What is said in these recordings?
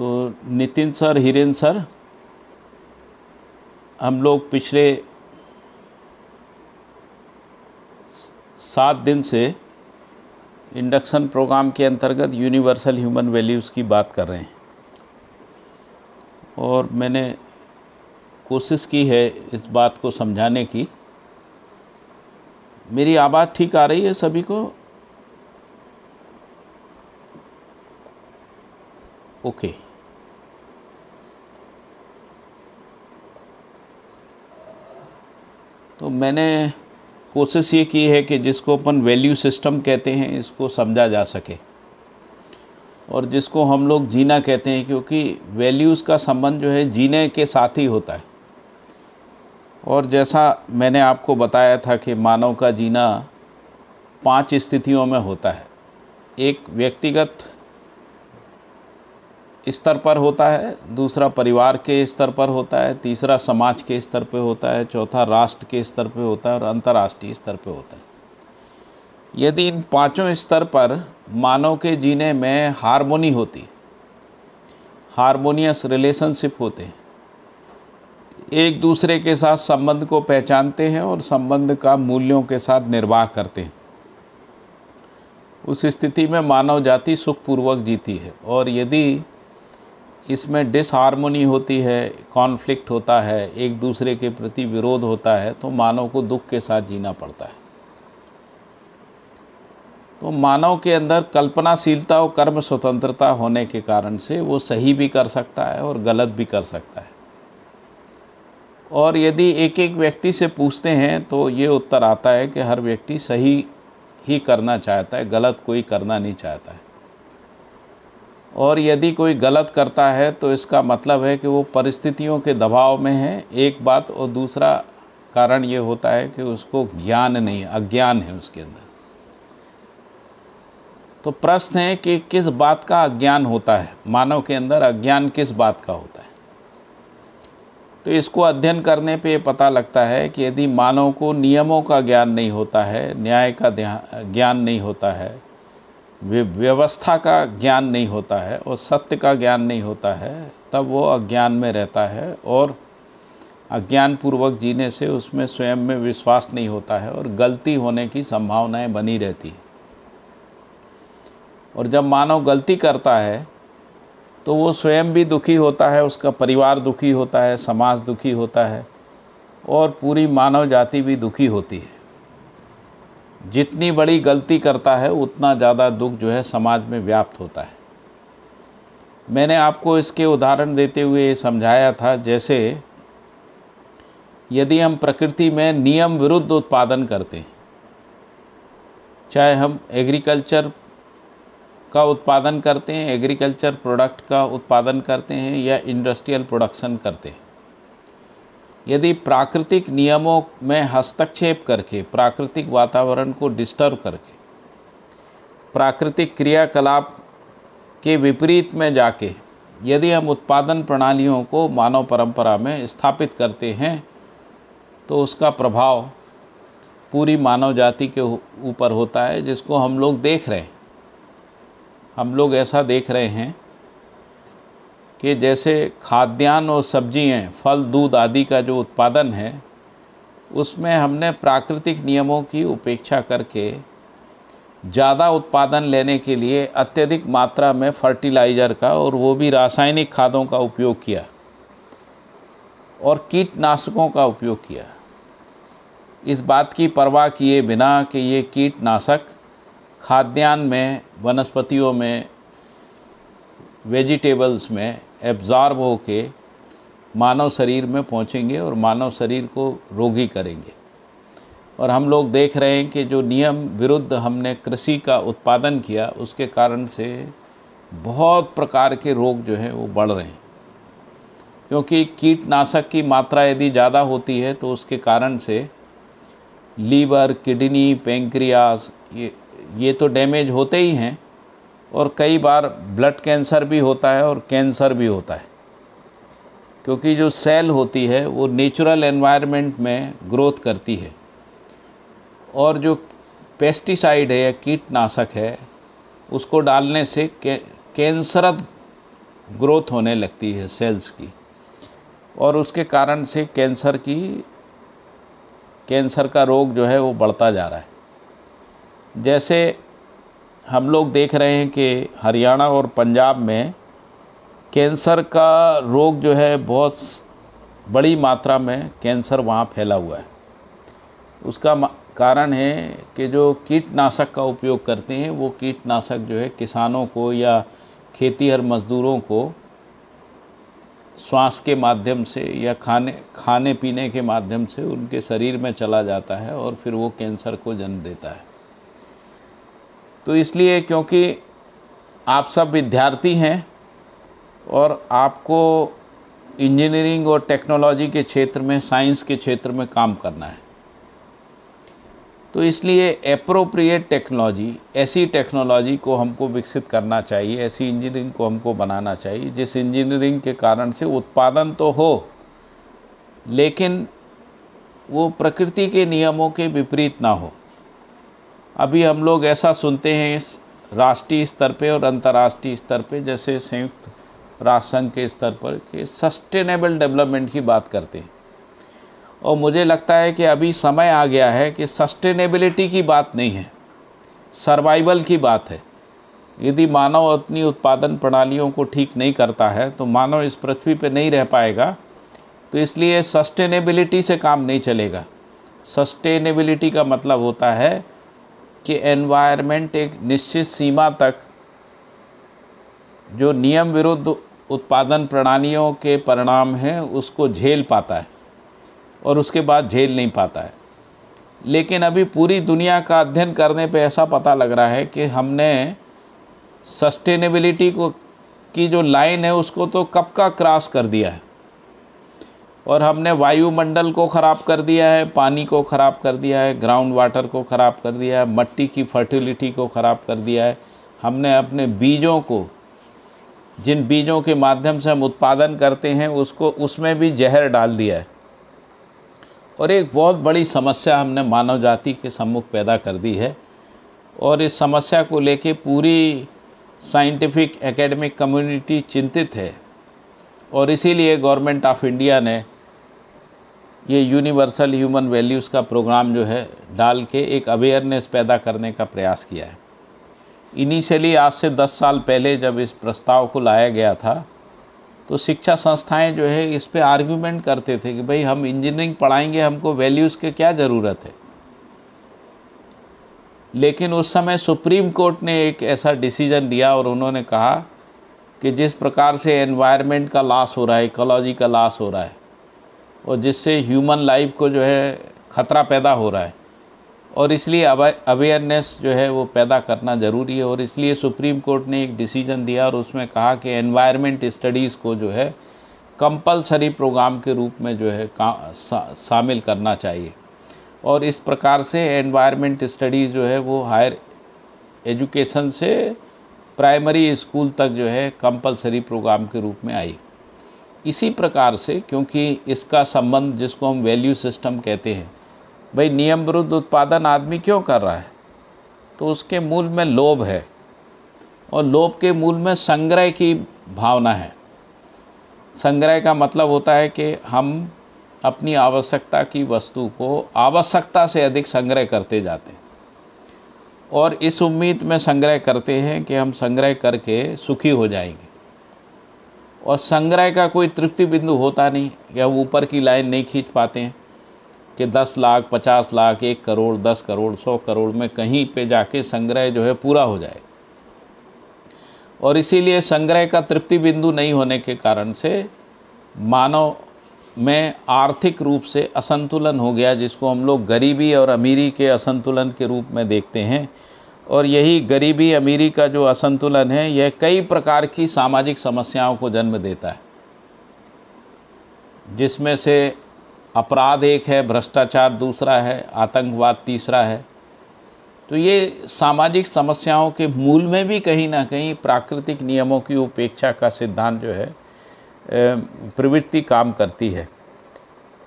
तो Nitin sir Hiren sir हम लोग पिछले सात दिन से इंडक्शन प्रोग्राम के अंतर्गत यूनिवर्सल ह्यूमन वैल्यूज़ की बात कर रहे हैं और मैंने कोशिश की है इस बात को समझाने की मेरी आवाज़ ठीक आ रही है सभी को ओके okay. तो मैंने कोशिश ये की है कि जिसको अपन वैल्यू सिस्टम कहते हैं इसको समझा जा सके और जिसको हम लोग जीना कहते हैं क्योंकि वैल्यूज़ का संबंध जो है जीने के साथ ही होता है और जैसा मैंने आपको बताया था कि मानव का जीना पांच स्थितियों में होता है एक व्यक्तिगत स्तर पर होता है दूसरा परिवार के स्तर पर होता है तीसरा समाज के स्तर पर होता है चौथा राष्ट्र के स्तर पर होता है और अंतर्राष्ट्रीय स्तर पर होता है यदि इन पांचों स्तर पर मानव के जीने में हारमोनी होती हारमोनियस रिलेशनशिप होते हैं एक दूसरे के साथ संबंध को पहचानते हैं और संबंध का मूल्यों के साथ निर्वाह करते हैं उस स्थिति में मानव जाति सुखपूर्वक जीती है और यदि इसमें डिसहारमोनी होती है कॉन्फ्लिक्ट होता है एक दूसरे के प्रति विरोध होता है तो मानव को दुख के साथ जीना पड़ता है तो मानव के अंदर कल्पनाशीलता और कर्म स्वतंत्रता होने के कारण से वो सही भी कर सकता है और गलत भी कर सकता है और यदि एक एक व्यक्ति से पूछते हैं तो ये उत्तर आता है कि हर व्यक्ति सही ही करना चाहता है गलत कोई करना नहीं चाहता है और यदि कोई गलत करता है तो इसका मतलब है कि वो परिस्थितियों के दबाव में है एक बात और दूसरा कारण ये होता है कि उसको ज्ञान नहीं अज्ञान है उसके अंदर तो प्रश्न है कि किस बात का अज्ञान होता है मानव के अंदर अज्ञान किस बात का होता है तो इसको अध्ययन करने पे पता लगता है कि यदि मानव को नियमों का ज्ञान नहीं होता है न्याय का ज्ञान नहीं होता है व्यवस्था का ज्ञान नहीं होता है और सत्य का ज्ञान नहीं होता है तब वो अज्ञान में रहता है और अज्ञान पूर्वक जीने से उसमें स्वयं में विश्वास नहीं होता है और गलती होने की संभावनाएं बनी रहती और जब मानव गलती करता है तो वो स्वयं भी दुखी होता है उसका परिवार दुखी होता है समाज दुखी होता है और पूरी मानव जाति भी दुखी होती है जितनी बड़ी गलती करता है उतना ज़्यादा दुख जो है समाज में व्याप्त होता है मैंने आपको इसके उदाहरण देते हुए ये समझाया था जैसे यदि हम प्रकृति में नियम विरुद्ध उत्पादन करते हैं चाहे हम एग्रीकल्चर का उत्पादन करते हैं एग्रीकल्चर प्रोडक्ट का उत्पादन करते हैं या इंडस्ट्रियल प्रोडक्शन करते हैं यदि प्राकृतिक नियमों में हस्तक्षेप करके प्राकृतिक वातावरण को डिस्टर्ब करके प्राकृतिक क्रियाकलाप के विपरीत में जाके यदि हम उत्पादन प्रणालियों को मानव परंपरा में स्थापित करते हैं तो उसका प्रभाव पूरी मानव जाति के ऊपर होता है जिसको हम लोग देख रहे हैं हम लोग ऐसा देख रहे हैं कि जैसे खाद्यान्न और सब्ज़ियाँ फल दूध आदि का जो उत्पादन है उसमें हमने प्राकृतिक नियमों की उपेक्षा करके ज़्यादा उत्पादन लेने के लिए अत्यधिक मात्रा में फर्टिलाइज़र का और वो भी रासायनिक खादों का उपयोग किया और कीटनाशकों का उपयोग किया इस बात की परवाह किए बिना कि ये कीटनाशक खाद्यान्न में वनस्पतियों में वेजिटेबल्स में एब्ज़ार्ब होके मानव शरीर में पहुंचेंगे और मानव शरीर को रोगी करेंगे और हम लोग देख रहे हैं कि जो नियम विरुद्ध हमने कृषि का उत्पादन किया उसके कारण से बहुत प्रकार के रोग जो हैं वो बढ़ रहे हैं क्योंकि कीटनाशक की मात्रा यदि ज़्यादा होती है तो उसके कारण से लीवर किडनी पेंक्रियास ये ये तो डैमेज होते ही हैं और कई बार ब्लड कैंसर भी होता है और कैंसर भी होता है क्योंकि जो सेल होती है वो नेचुरल एनवायरनमेंट में ग्रोथ करती है और जो पेस्टिसाइड है या कीटनाशक है उसको डालने से के, कैंसरत ग्रोथ होने लगती है सेल्स की और उसके कारण से कैंसर की कैंसर का रोग जो है वो बढ़ता जा रहा है जैसे हम लोग देख रहे हैं कि हरियाणा और पंजाब में कैंसर का रोग जो है बहुत बड़ी मात्रा में कैंसर वहाँ फैला हुआ है उसका कारण है कि जो कीटनाशक का उपयोग करते हैं वो कीटनाशक जो है किसानों को या खेतीहर मज़दूरों को श्वास के माध्यम से या खाने खाने पीने के माध्यम से उनके शरीर में चला जाता है और फिर वो कैंसर को जन्म देता है तो इसलिए क्योंकि आप सब विद्यार्थी हैं और आपको इंजीनियरिंग और टेक्नोलॉजी के क्षेत्र में साइंस के क्षेत्र में काम करना है तो इसलिए अप्रोप्रिएट टेक्नोलॉजी ऐसी टेक्नोलॉजी को हमको विकसित करना चाहिए ऐसी इंजीनियरिंग को हमको बनाना चाहिए जिस इंजीनियरिंग के कारण से उत्पादन तो हो लेकिन वो प्रकृति के नियमों के विपरीत ना हो अभी हम लोग ऐसा सुनते हैं इस राष्ट्रीय स्तर पे और अंतर्राष्ट्रीय स्तर पे जैसे संयुक्त राष्ट्र संघ के स्तर पर कि सस्टेनेबल डेवलपमेंट की बात करते हैं और मुझे लगता है कि अभी समय आ गया है कि सस्टेनेबिलिटी की बात नहीं है सर्वाइवल की बात है यदि मानव अपनी उत्पादन प्रणालियों को ठीक नहीं करता है तो मानव इस पृथ्वी पर नहीं रह पाएगा तो इसलिए सस्टेनेबिलिटी से काम नहीं चलेगा सस्टेनेबिलिटी का मतलब होता है कि एनवायरनमेंट एक निश्चित सीमा तक जो नियम विरुद्ध उत्पादन प्रणालियों के परिणाम हैं उसको झेल पाता है और उसके बाद झेल नहीं पाता है लेकिन अभी पूरी दुनिया का अध्ययन करने पे ऐसा पता लग रहा है कि हमने सस्टेनेबिलिटी को की जो लाइन है उसको तो कब का क्रॉस कर दिया है और हमने वायुमंडल को ख़राब कर दिया है पानी को ख़राब कर दिया है ग्राउंड वाटर को ख़राब कर दिया है मट्टी की फर्टिलिटी को ख़राब कर दिया है हमने अपने बीजों को जिन बीजों के माध्यम से हम उत्पादन करते हैं उसको उसमें भी जहर डाल दिया है और एक बहुत बड़ी समस्या हमने मानव जाति के सम्मुख पैदा कर दी है और इस समस्या को लेके पूरी साइंटिफिक एकेडमिक कम्युनिटी चिंतित है और इसीलिए गवर्नमेंट ऑफ इंडिया ने ये यूनिवर्सल ह्यूमन वैल्यूज़ का प्रोग्राम जो है डाल के एक अवेयरनेस पैदा करने का प्रयास किया है इनिशियली आज से 10 साल पहले जब इस प्रस्ताव को लाया गया था तो शिक्षा संस्थाएं जो है इस पर आर्ग्यूमेंट करते थे कि भाई हम इंजीनियरिंग पढ़ाएंगे हमको वैल्यूज़ के क्या ज़रूरत है लेकिन उस समय सुप्रीम कोर्ट ने एक ऐसा डिसीजन दिया और उन्होंने कहा कि जिस प्रकार से एनवायरनमेंट का लॉस हो रहा है इकोलॉजी का लॉस हो रहा है और जिससे ह्यूमन लाइफ को जो है ख़तरा पैदा हो रहा है और इसलिए अवेयरनेस जो है वो पैदा करना ज़रूरी है और इसलिए सुप्रीम कोर्ट ने एक डिसीजन दिया और उसमें कहा कि एनवायरनमेंट स्टडीज़ को जो है कंपलसरी प्रोग्राम के रूप में जो है सा, शामिल करना चाहिए और इस प्रकार से एनवायरनमेंट स्टडीज़ जो है वो हायर एजुकेशन से प्राइमरी स्कूल तक जो है कंपलसरी प्रोग्राम के रूप में आई इसी प्रकार से क्योंकि इसका संबंध जिसको हम वैल्यू सिस्टम कहते हैं भाई नियम विरुद्ध उत्पादन आदमी क्यों कर रहा है तो उसके मूल में लोभ है और लोभ के मूल में संग्रह की भावना है संग्रह का मतलब होता है कि हम अपनी आवश्यकता की वस्तु को आवश्यकता से अधिक संग्रह करते जाते हैं और इस उम्मीद में संग्रह करते हैं कि हम संग्रह करके सुखी हो जाएंगे और संग्रह का कोई तृप्ति बिंदु होता नहीं या हम ऊपर की लाइन नहीं खींच पाते हैं कि दस लाख पचास लाख एक करोड़ दस करोड़ सौ करोड़ में कहीं पे जाके संग्रह जो है पूरा हो जाए और इसीलिए संग्रह का तृप्ति बिंदु नहीं होने के कारण से मानव में आर्थिक रूप से असंतुलन हो गया जिसको हम लोग गरीबी और अमीरी के असंतुलन के रूप में देखते हैं और यही गरीबी अमीरी का जो असंतुलन है यह कई प्रकार की सामाजिक समस्याओं को जन्म देता है जिसमें से अपराध एक है भ्रष्टाचार दूसरा है आतंकवाद तीसरा है तो ये सामाजिक समस्याओं के मूल में भी कहीं ना कहीं प्राकृतिक नियमों की उपेक्षा का सिद्धांत जो है प्रवृत्ति काम करती है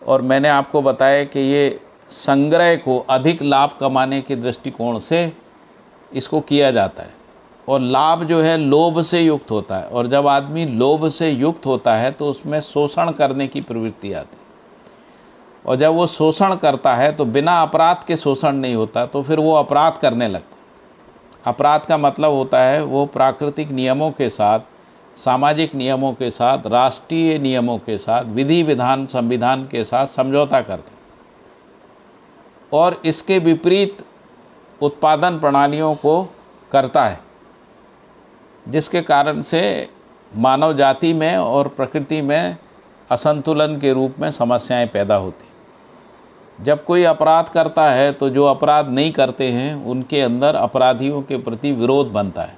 और मैंने आपको बताया कि ये संग्रह को अधिक लाभ कमाने के दृष्टिकोण से इसको किया जाता है और लाभ जो है लोभ से युक्त होता है और जब आदमी लोभ से युक्त होता है तो उसमें शोषण करने की प्रवृत्ति आती है और जब वो शोषण करता है तो बिना अपराध के शोषण नहीं होता तो फिर वो अपराध करने लगता अपराध का मतलब होता है वो प्राकृतिक नियमों के साथ सामाजिक नियमों के साथ राष्ट्रीय नियमों के साथ विधि विधान संविधान के साथ समझौता करते और इसके विपरीत उत्पादन प्रणालियों को करता है जिसके कारण से मानव जाति में और प्रकृति में असंतुलन के रूप में समस्याएं पैदा होती जब कोई अपराध करता है तो जो अपराध नहीं करते हैं उनके अंदर अपराधियों के प्रति विरोध बनता है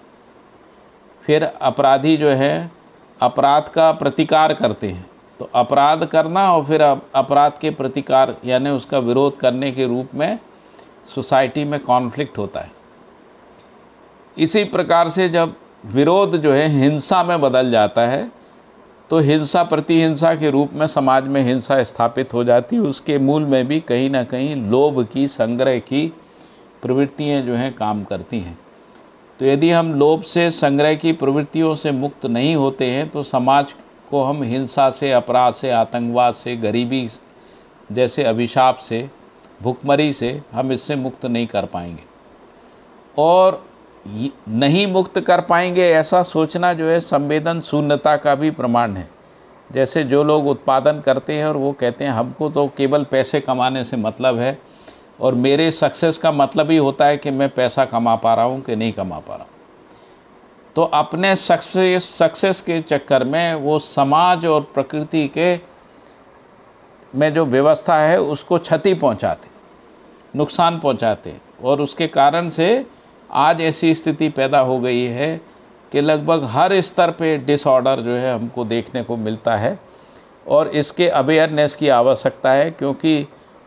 फिर अपराधी जो है अपराध का प्रतिकार करते हैं तो अपराध करना और फिर अपराध के प्रतिकार यानी उसका विरोध करने के रूप में सोसाइटी में कॉन्फ्लिक्ट होता है इसी प्रकार से जब विरोध जो है हिंसा में बदल जाता है तो हिंसा प्रतिहिंसा के रूप में समाज में हिंसा स्थापित हो जाती है उसके मूल में भी कहीं ना कहीं लोभ की संग्रह की प्रवृत्तियाँ जो हैं काम करती हैं तो यदि हम लोभ से संग्रह की प्रवृत्तियों से मुक्त नहीं होते हैं तो समाज को हम हिंसा से अपराध से आतंकवाद से गरीबी जैसे अभिशाप से भुखमरी से हम इससे मुक्त नहीं कर पाएंगे और नहीं मुक्त कर पाएंगे ऐसा सोचना जो है संवेदन शून्यता का भी प्रमाण है जैसे जो लोग उत्पादन करते हैं और वो कहते हैं हमको तो केवल पैसे कमाने से मतलब है और मेरे सक्सेस का मतलब ही होता है कि मैं पैसा कमा पा रहा हूँ कि नहीं कमा पा रहा हूँ तो अपने सक्सेस सक्सेस के चक्कर में वो समाज और प्रकृति के में जो व्यवस्था है उसको क्षति पहुँचाते नुकसान पहुँचाते और उसके कारण से आज ऐसी स्थिति पैदा हो गई है कि लगभग हर स्तर पे डिसऑर्डर जो है हमको देखने को मिलता है और इसके अवेयरनेस की आवश्यकता है क्योंकि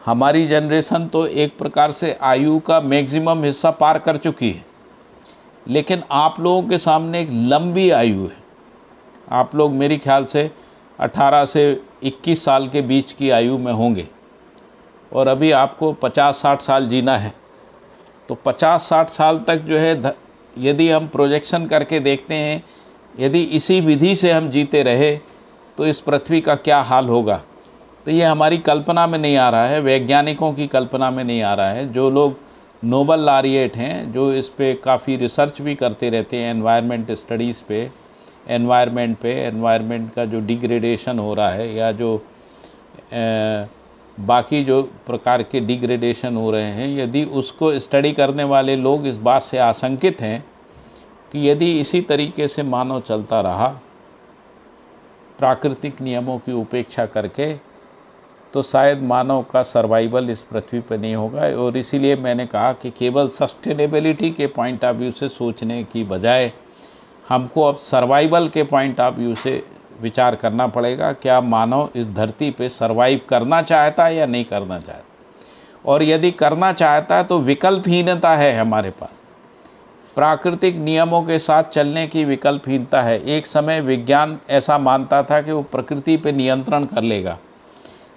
हमारी जनरेशन तो एक प्रकार से आयु का मैक्सिमम हिस्सा पार कर चुकी है लेकिन आप लोगों के सामने एक लंबी आयु है आप लोग मेरे ख्याल से 18 से 21 साल के बीच की आयु में होंगे और अभी आपको 50-60 साल जीना है तो 50-60 साल तक जो है यदि हम प्रोजेक्शन करके देखते हैं यदि इसी विधि से हम जीते रहे तो इस पृथ्वी का क्या हाल होगा तो ये हमारी कल्पना में नहीं आ रहा है वैज्ञानिकों की कल्पना में नहीं आ रहा है जो लोग नोबल लारिएट हैं जो इस पर काफ़ी रिसर्च भी करते रहते हैं एनवायरनमेंट स्टडीज़ पे एनवायरनमेंट पे एनवायरनमेंट का जो डिग्रेडेशन हो रहा है या जो ए, बाकी जो प्रकार के डिग्रेडेशन हो रहे हैं यदि उसको स्टडी करने वाले लोग इस बात से आशंकित हैं कि यदि इसी तरीके से मानव चलता रहा प्राकृतिक नियमों की उपेक्षा करके तो शायद मानव का सर्वाइवल इस पृथ्वी पर नहीं होगा और इसीलिए मैंने कहा कि केवल सस्टेनेबिलिटी के पॉइंट ऑफ व्यू से सोचने की बजाय हमको अब सर्वाइवल के पॉइंट ऑफ व्यू से विचार करना पड़ेगा क्या मानव इस धरती पे सर्वाइव करना चाहता है या नहीं करना चाहता और यदि करना चाहता है तो विकल्पहीनता है हमारे पास प्राकृतिक नियमों के साथ चलने की विकल्पहीनता है एक समय विज्ञान ऐसा मानता था कि वो प्रकृति पे नियंत्रण कर लेगा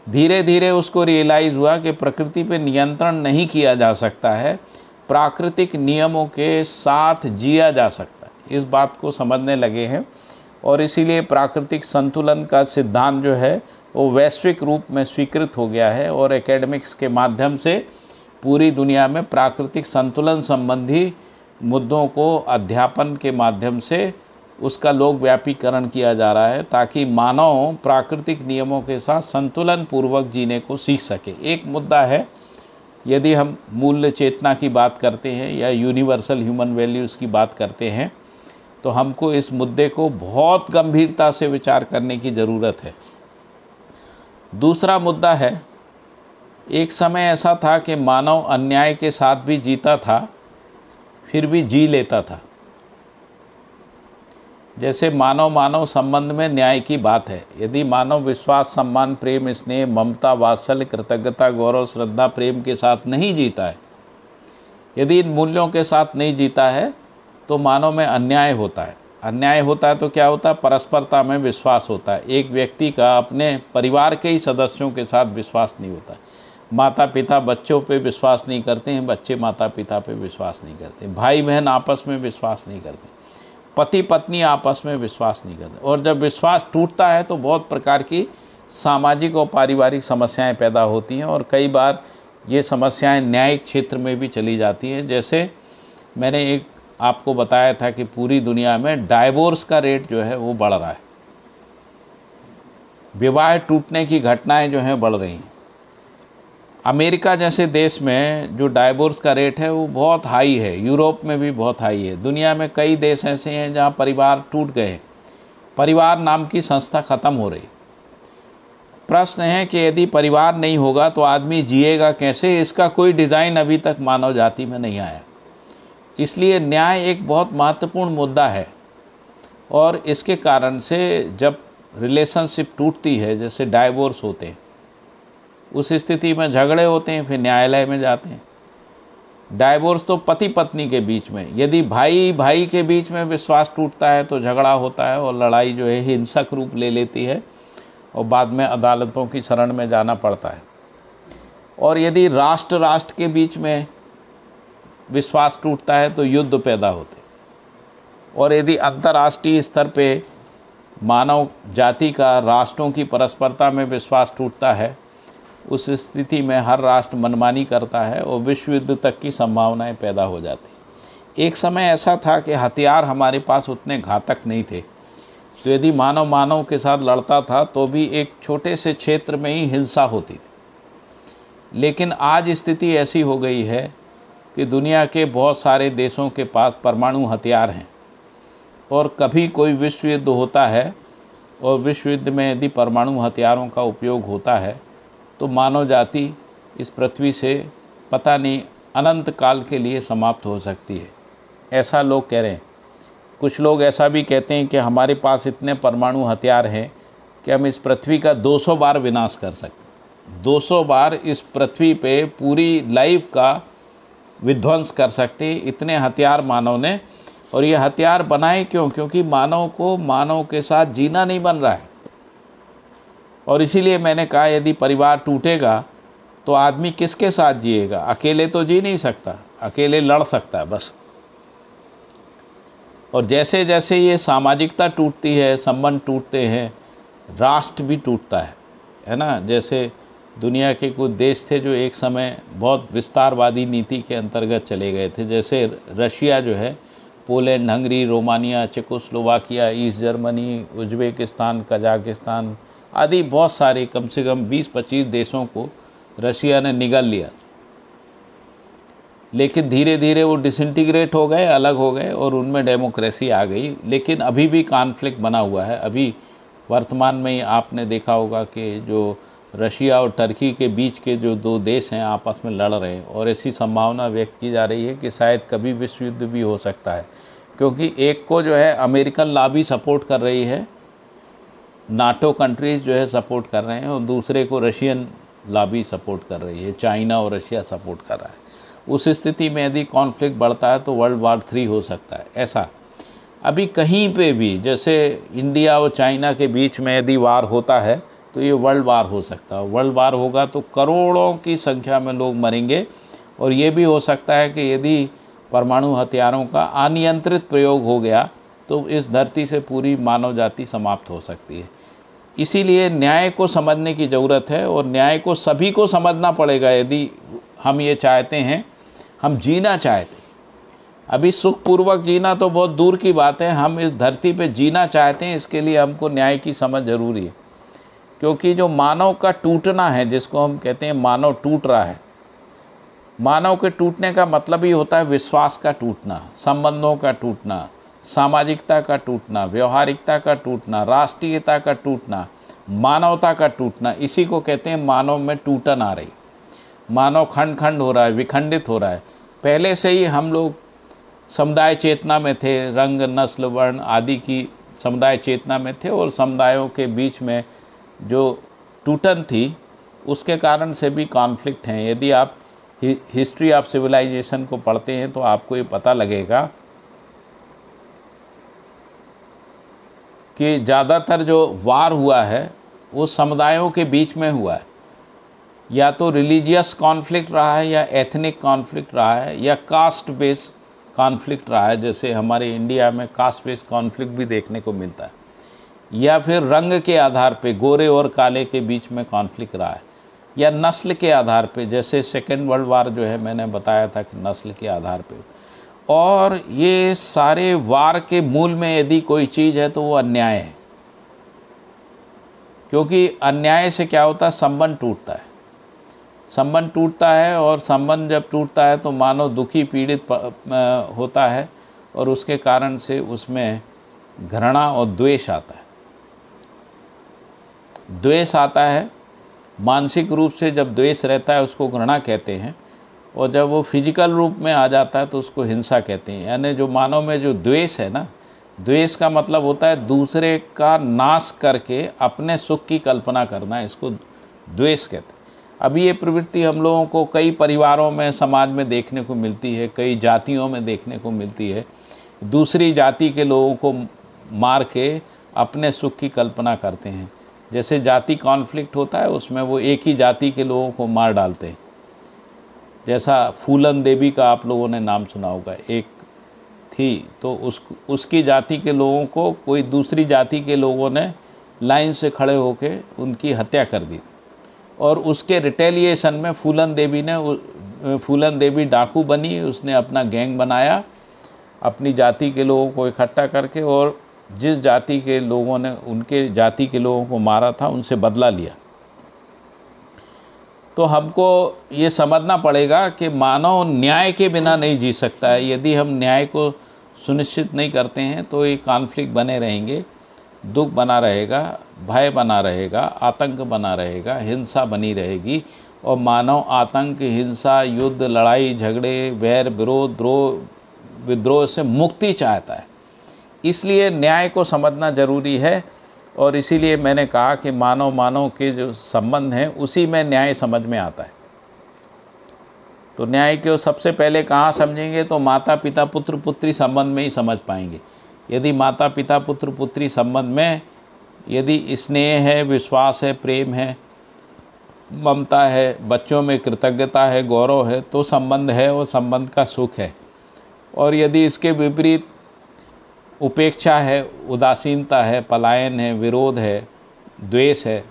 धीरे धीरे उसको रियलाइज़ हुआ कि प्रकृति पे नियंत्रण नहीं किया जा सकता है प्राकृतिक नियमों के साथ जिया जा सकता है इस बात को समझने लगे हैं और इसीलिए प्राकृतिक संतुलन का सिद्धांत जो है वो वैश्विक रूप में स्वीकृत हो गया है और एकेडमिक्स के माध्यम से पूरी दुनिया में प्राकृतिक संतुलन संबंधी मुद्दों को अध्यापन के माध्यम से उसका लोक व्यापीकरण किया जा रहा है ताकि मानव प्राकृतिक नियमों के साथ संतुलन पूर्वक जीने को सीख सके एक मुद्दा है यदि हम मूल्य चेतना की बात करते हैं या यूनिवर्सल ह्यूमन वैल्यूज़ की बात करते हैं तो हमको इस मुद्दे को बहुत गंभीरता से विचार करने की ज़रूरत है दूसरा मुद्दा है एक समय ऐसा था कि मानव अन्याय के साथ भी जीता था फिर भी जी लेता था जैसे मानव मानव संबंध में न्याय की बात है यदि मानव विश्वास सम्मान प्रेम स्नेह ममता वात्सल्य कृतज्ञता गौरव श्रद्धा प्रेम के साथ नहीं जीता है यदि इन मूल्यों के साथ नहीं जीता है तो मानव में अन्याय होता है अन्याय होता है तो क्या होता है परस्परता में विश्वास होता है एक व्यक्ति का अपने परिवार के ही सदस्यों के साथ विश्वास नहीं होता माता पिता बच्चों पे विश्वास नहीं करते हैं बच्चे माता पिता पे विश्वास नहीं करते भाई बहन आपस में विश्वास नहीं करते पति पत्नी आपस में विश्वास नहीं करते और जब विश्वास टूटता है तो बहुत प्रकार की सामाजिक और पारिवारिक समस्याएं पैदा होती हैं और कई बार ये समस्याएं न्यायिक क्षेत्र में भी चली जाती हैं जैसे मैंने एक आपको बताया था कि पूरी दुनिया में डाइवोर्स का रेट जो है वो बढ़ रहा है विवाह टूटने की घटनाएं जो हैं बढ़ रही हैं अमेरिका जैसे देश में जो डाइवोर्स का रेट है वो बहुत हाई है यूरोप में भी बहुत हाई है दुनिया में कई देश ऐसे हैं जहाँ परिवार टूट गए परिवार नाम की संस्था ख़त्म हो रही प्रश्न है कि यदि परिवार नहीं होगा तो आदमी जिएगा कैसे इसका कोई डिज़ाइन अभी तक मानव जाति में नहीं आया इसलिए न्याय एक बहुत महत्वपूर्ण मुद्दा है और इसके कारण से जब रिलेशनशिप टूटती है जैसे डाइवोर्स होते हैं उस स्थिति में झगड़े होते हैं फिर न्यायालय में जाते हैं डाइवोर्स तो पति पत्नी के बीच में यदि भाई भाई के बीच में विश्वास टूटता है तो झगड़ा होता है और लड़ाई जो है हिंसक रूप ले लेती है और बाद में अदालतों की शरण में जाना पड़ता है और यदि राष्ट्र राष्ट्र के बीच में विश्वास टूटता है तो युद्ध पैदा होते और यदि अंतर्राष्ट्रीय स्तर पे मानव जाति का राष्ट्रों की परस्परता में विश्वास टूटता है उस स्थिति में हर राष्ट्र मनमानी करता है और विश्व युद्ध तक की संभावनाएं पैदा हो जाती एक समय ऐसा था कि हथियार हमारे पास उतने घातक नहीं थे तो यदि मानव मानव के साथ लड़ता था तो भी एक छोटे से क्षेत्र में ही हिंसा होती थी लेकिन आज स्थिति ऐसी हो गई है कि दुनिया के बहुत सारे देशों के पास परमाणु हथियार हैं और कभी कोई विश्व युद्ध होता है और विश्व युद्ध में यदि परमाणु हथियारों का उपयोग होता है तो मानव जाति इस पृथ्वी से पता नहीं अनंत काल के लिए समाप्त हो सकती है ऐसा लोग कह रहे हैं कुछ लोग ऐसा भी कहते हैं कि हमारे पास इतने परमाणु हथियार हैं कि हम इस पृथ्वी का 200 बार विनाश कर सकते हैं 200 बार इस पृथ्वी पे पूरी लाइफ का विध्वंस कर सकते इतने हथियार मानव ने और ये हथियार बनाए क्यों क्योंकि मानव को मानव के साथ जीना नहीं बन रहा है और इसीलिए मैंने कहा यदि परिवार टूटेगा तो आदमी किसके साथ जिएगा अकेले तो जी नहीं सकता अकेले लड़ सकता है बस और जैसे जैसे ये सामाजिकता टूटती है संबंध टूटते हैं राष्ट्र भी टूटता है है ना जैसे दुनिया के कुछ देश थे जो एक समय बहुत विस्तारवादी नीति के अंतर्गत चले गए थे जैसे रशिया जो है Poland Hungary Romania Czechoslovakia East Germany Uzbekistan Kazakhstan आदि बहुत सारे कम से कम 20-25 देशों को रशिया ने निगल लिया लेकिन धीरे धीरे वो डिसइंटीग्रेट हो गए अलग हो गए और उनमें डेमोक्रेसी आ गई लेकिन अभी भी कॉन्फ्लिक्ट बना हुआ है अभी वर्तमान में ही आपने देखा होगा कि जो रशिया और टर्की के बीच के जो दो देश हैं आपस में लड़ रहे हैं और ऐसी संभावना व्यक्त की जा रही है कि शायद कभी विश्व युद्ध भी हो सकता है क्योंकि एक को जो है अमेरिकन लाबी सपोर्ट कर रही है नाटो कंट्रीज़ जो है सपोर्ट कर रहे हैं और दूसरे को रशियन लाबी सपोर्ट कर रही है चाइना और रशिया सपोर्ट कर रहा है उस स्थिति में यदि कॉन्फ्लिक्ट बढ़ता है तो वर्ल्ड वार थ्री हो सकता है ऐसा अभी कहीं पे भी जैसे इंडिया और चाइना के बीच में यदि वार होता है तो ये वर्ल्ड वार हो सकता है वर्ल्ड वार होगा तो करोड़ों की संख्या में लोग मरेंगे और ये भी हो सकता है कि यदि परमाणु हथियारों का अनियंत्रित प्रयोग हो गया तो इस धरती से पूरी मानव जाति समाप्त हो सकती है इसीलिए न्याय को समझने की ज़रूरत है और न्याय को सभी को समझना पड़ेगा यदि हम ये चाहते हैं हम जीना चाहते अभी सुखपूर्वक जीना तो बहुत दूर की बात है हम इस धरती पे जीना चाहते हैं इसके लिए हमको न्याय की समझ ज़रूरी है क्योंकि जो मानव का टूटना है जिसको हम कहते हैं मानव टूट रहा है मानव के टूटने का मतलब ही होता है विश्वास का टूटना संबंधों का टूटना सामाजिकता का टूटना व्यवहारिकता का टूटना राष्ट्रीयता का टूटना मानवता का टूटना इसी को कहते हैं मानव में टूटन आ रही मानव खंड खंड हो रहा है विखंडित हो रहा है पहले से ही हम लोग समुदाय चेतना में थे रंग नस्ल वर्ण आदि की समुदाय चेतना में थे और समुदायों के बीच में जो टूटन थी उसके कारण से भी कॉन्फ्लिक्ट हैं यदि आप हिस्ट्री ऑफ सिविलाइजेशन को पढ़ते हैं तो आपको ये पता लगेगा कि ज़्यादातर जो वार हुआ है वो समुदायों के बीच में हुआ है या तो रिलीजियस कॉन्फ्लिक्ट रहा है या एथनिक कॉन्फ्लिक्ट रहा है या कास्ट बेस्ड कॉन्फ्लिक्ट रहा है जैसे हमारे इंडिया में कास्ट बेस्ड कॉन्फ्लिक्ट भी देखने को मिलता है या फिर रंग के आधार पे गोरे और काले के बीच में कॉन्फ्लिक्ट रहा है या नस्ल के आधार पे जैसे सेकेंड वर्ल्ड वार जो है मैंने बताया था कि नस्ल के आधार पर और ये सारे वार के मूल में यदि कोई चीज़ है तो वो अन्याय है क्योंकि अन्याय से क्या होता है संबंध टूटता है संबंध टूटता है और संबंध जब टूटता है तो मानव दुखी पीड़ित होता है और उसके कारण से उसमें घृणा और द्वेष आता है द्वेष आता है मानसिक रूप से जब द्वेष रहता है उसको घृणा कहते हैं और जब वो फिजिकल रूप में आ जाता है तो उसको हिंसा कहते हैं यानी जो मानव में जो द्वेष है ना द्वेष का मतलब होता है दूसरे का नाश करके अपने सुख की कल्पना करना इसको द्वेष कहते हैं अभी ये प्रवृत्ति हम लोगों को कई परिवारों में समाज में देखने को मिलती है कई जातियों में देखने को मिलती है दूसरी जाति के लोगों को मार के अपने सुख की कल्पना करते हैं जैसे जाति कॉन्फ्लिक्ट होता है उसमें वो एक ही जाति के लोगों को मार डालते हैं जैसा फूलन देवी का आप लोगों ने नाम सुना होगा एक थी तो उस उसकी जाति के लोगों को कोई दूसरी जाति के लोगों ने लाइन से खड़े होकर उनकी हत्या कर दी और उसके रिटेलिएशन में फूलन देवी ने फूलन देवी डाकू बनी उसने अपना गैंग बनाया अपनी जाति के लोगों को इकट्ठा करके और जिस जाति के लोगों ने उनके जाति के लोगों को मारा था उनसे बदला लिया तो हमको ये समझना पड़ेगा कि मानव न्याय के बिना नहीं जी सकता है यदि हम न्याय को सुनिश्चित नहीं करते हैं तो ये कॉन्फ्लिक्ट बने रहेंगे दुख बना रहेगा भय बना रहेगा आतंक बना रहेगा हिंसा बनी रहेगी और मानव आतंक हिंसा युद्ध लड़ाई झगड़े वैर विरोध द्रोह विद्रोह से मुक्ति चाहता है इसलिए न्याय को समझना ज़रूरी है और इसीलिए मैंने कहा कि मानव मानव के जो संबंध हैं उसी में न्याय समझ में आता है तो न्याय को सबसे पहले कहाँ समझेंगे तो माता पिता पुत्र पुत्री संबंध में ही समझ पाएंगे यदि माता पिता पुत्र पुत्री संबंध में यदि स्नेह है विश्वास है प्रेम है ममता है बच्चों में कृतज्ञता है गौरव है तो संबंध है और संबंध का सुख है और यदि इसके विपरीत उपेक्षा है उदासीनता है पलायन है विरोध है द्वेष है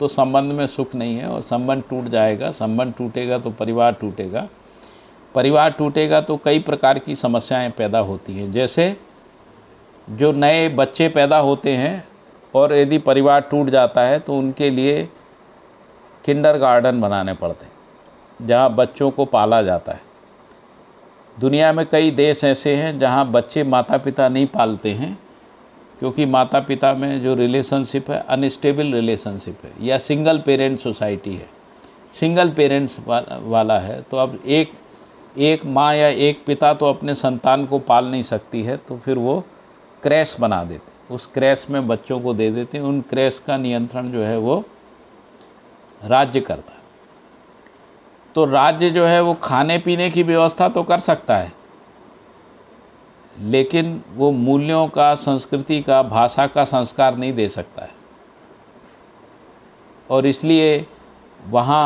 तो संबंध में सुख नहीं है और संबंध टूट जाएगा संबंध टूटेगा तो परिवार टूटेगा परिवार टूटेगा तो कई प्रकार की समस्याएं पैदा होती हैं जैसे जो नए बच्चे पैदा होते हैं और यदि परिवार टूट जाता है तो उनके लिए किंडर गार्डन बनाने पड़ते हैं जहाँ बच्चों को पाला जाता है दुनिया में कई देश ऐसे हैं जहाँ बच्चे माता पिता नहीं पालते हैं क्योंकि माता पिता में जो रिलेशनशिप है अनस्टेबल रिलेशनशिप है या सिंगल पेरेंट सोसाइटी है सिंगल पेरेंट्स वाला है तो अब एक एक माँ या एक पिता तो अपने संतान को पाल नहीं सकती है तो फिर वो क्रैश बना देते उस क्रैश में बच्चों को दे देते हैं उन क्रैश का नियंत्रण जो है वो राज्य करता है तो राज्य जो है वो खाने पीने की व्यवस्था तो कर सकता है लेकिन वो मूल्यों का संस्कृति का भाषा का संस्कार नहीं दे सकता है और इसलिए वहाँ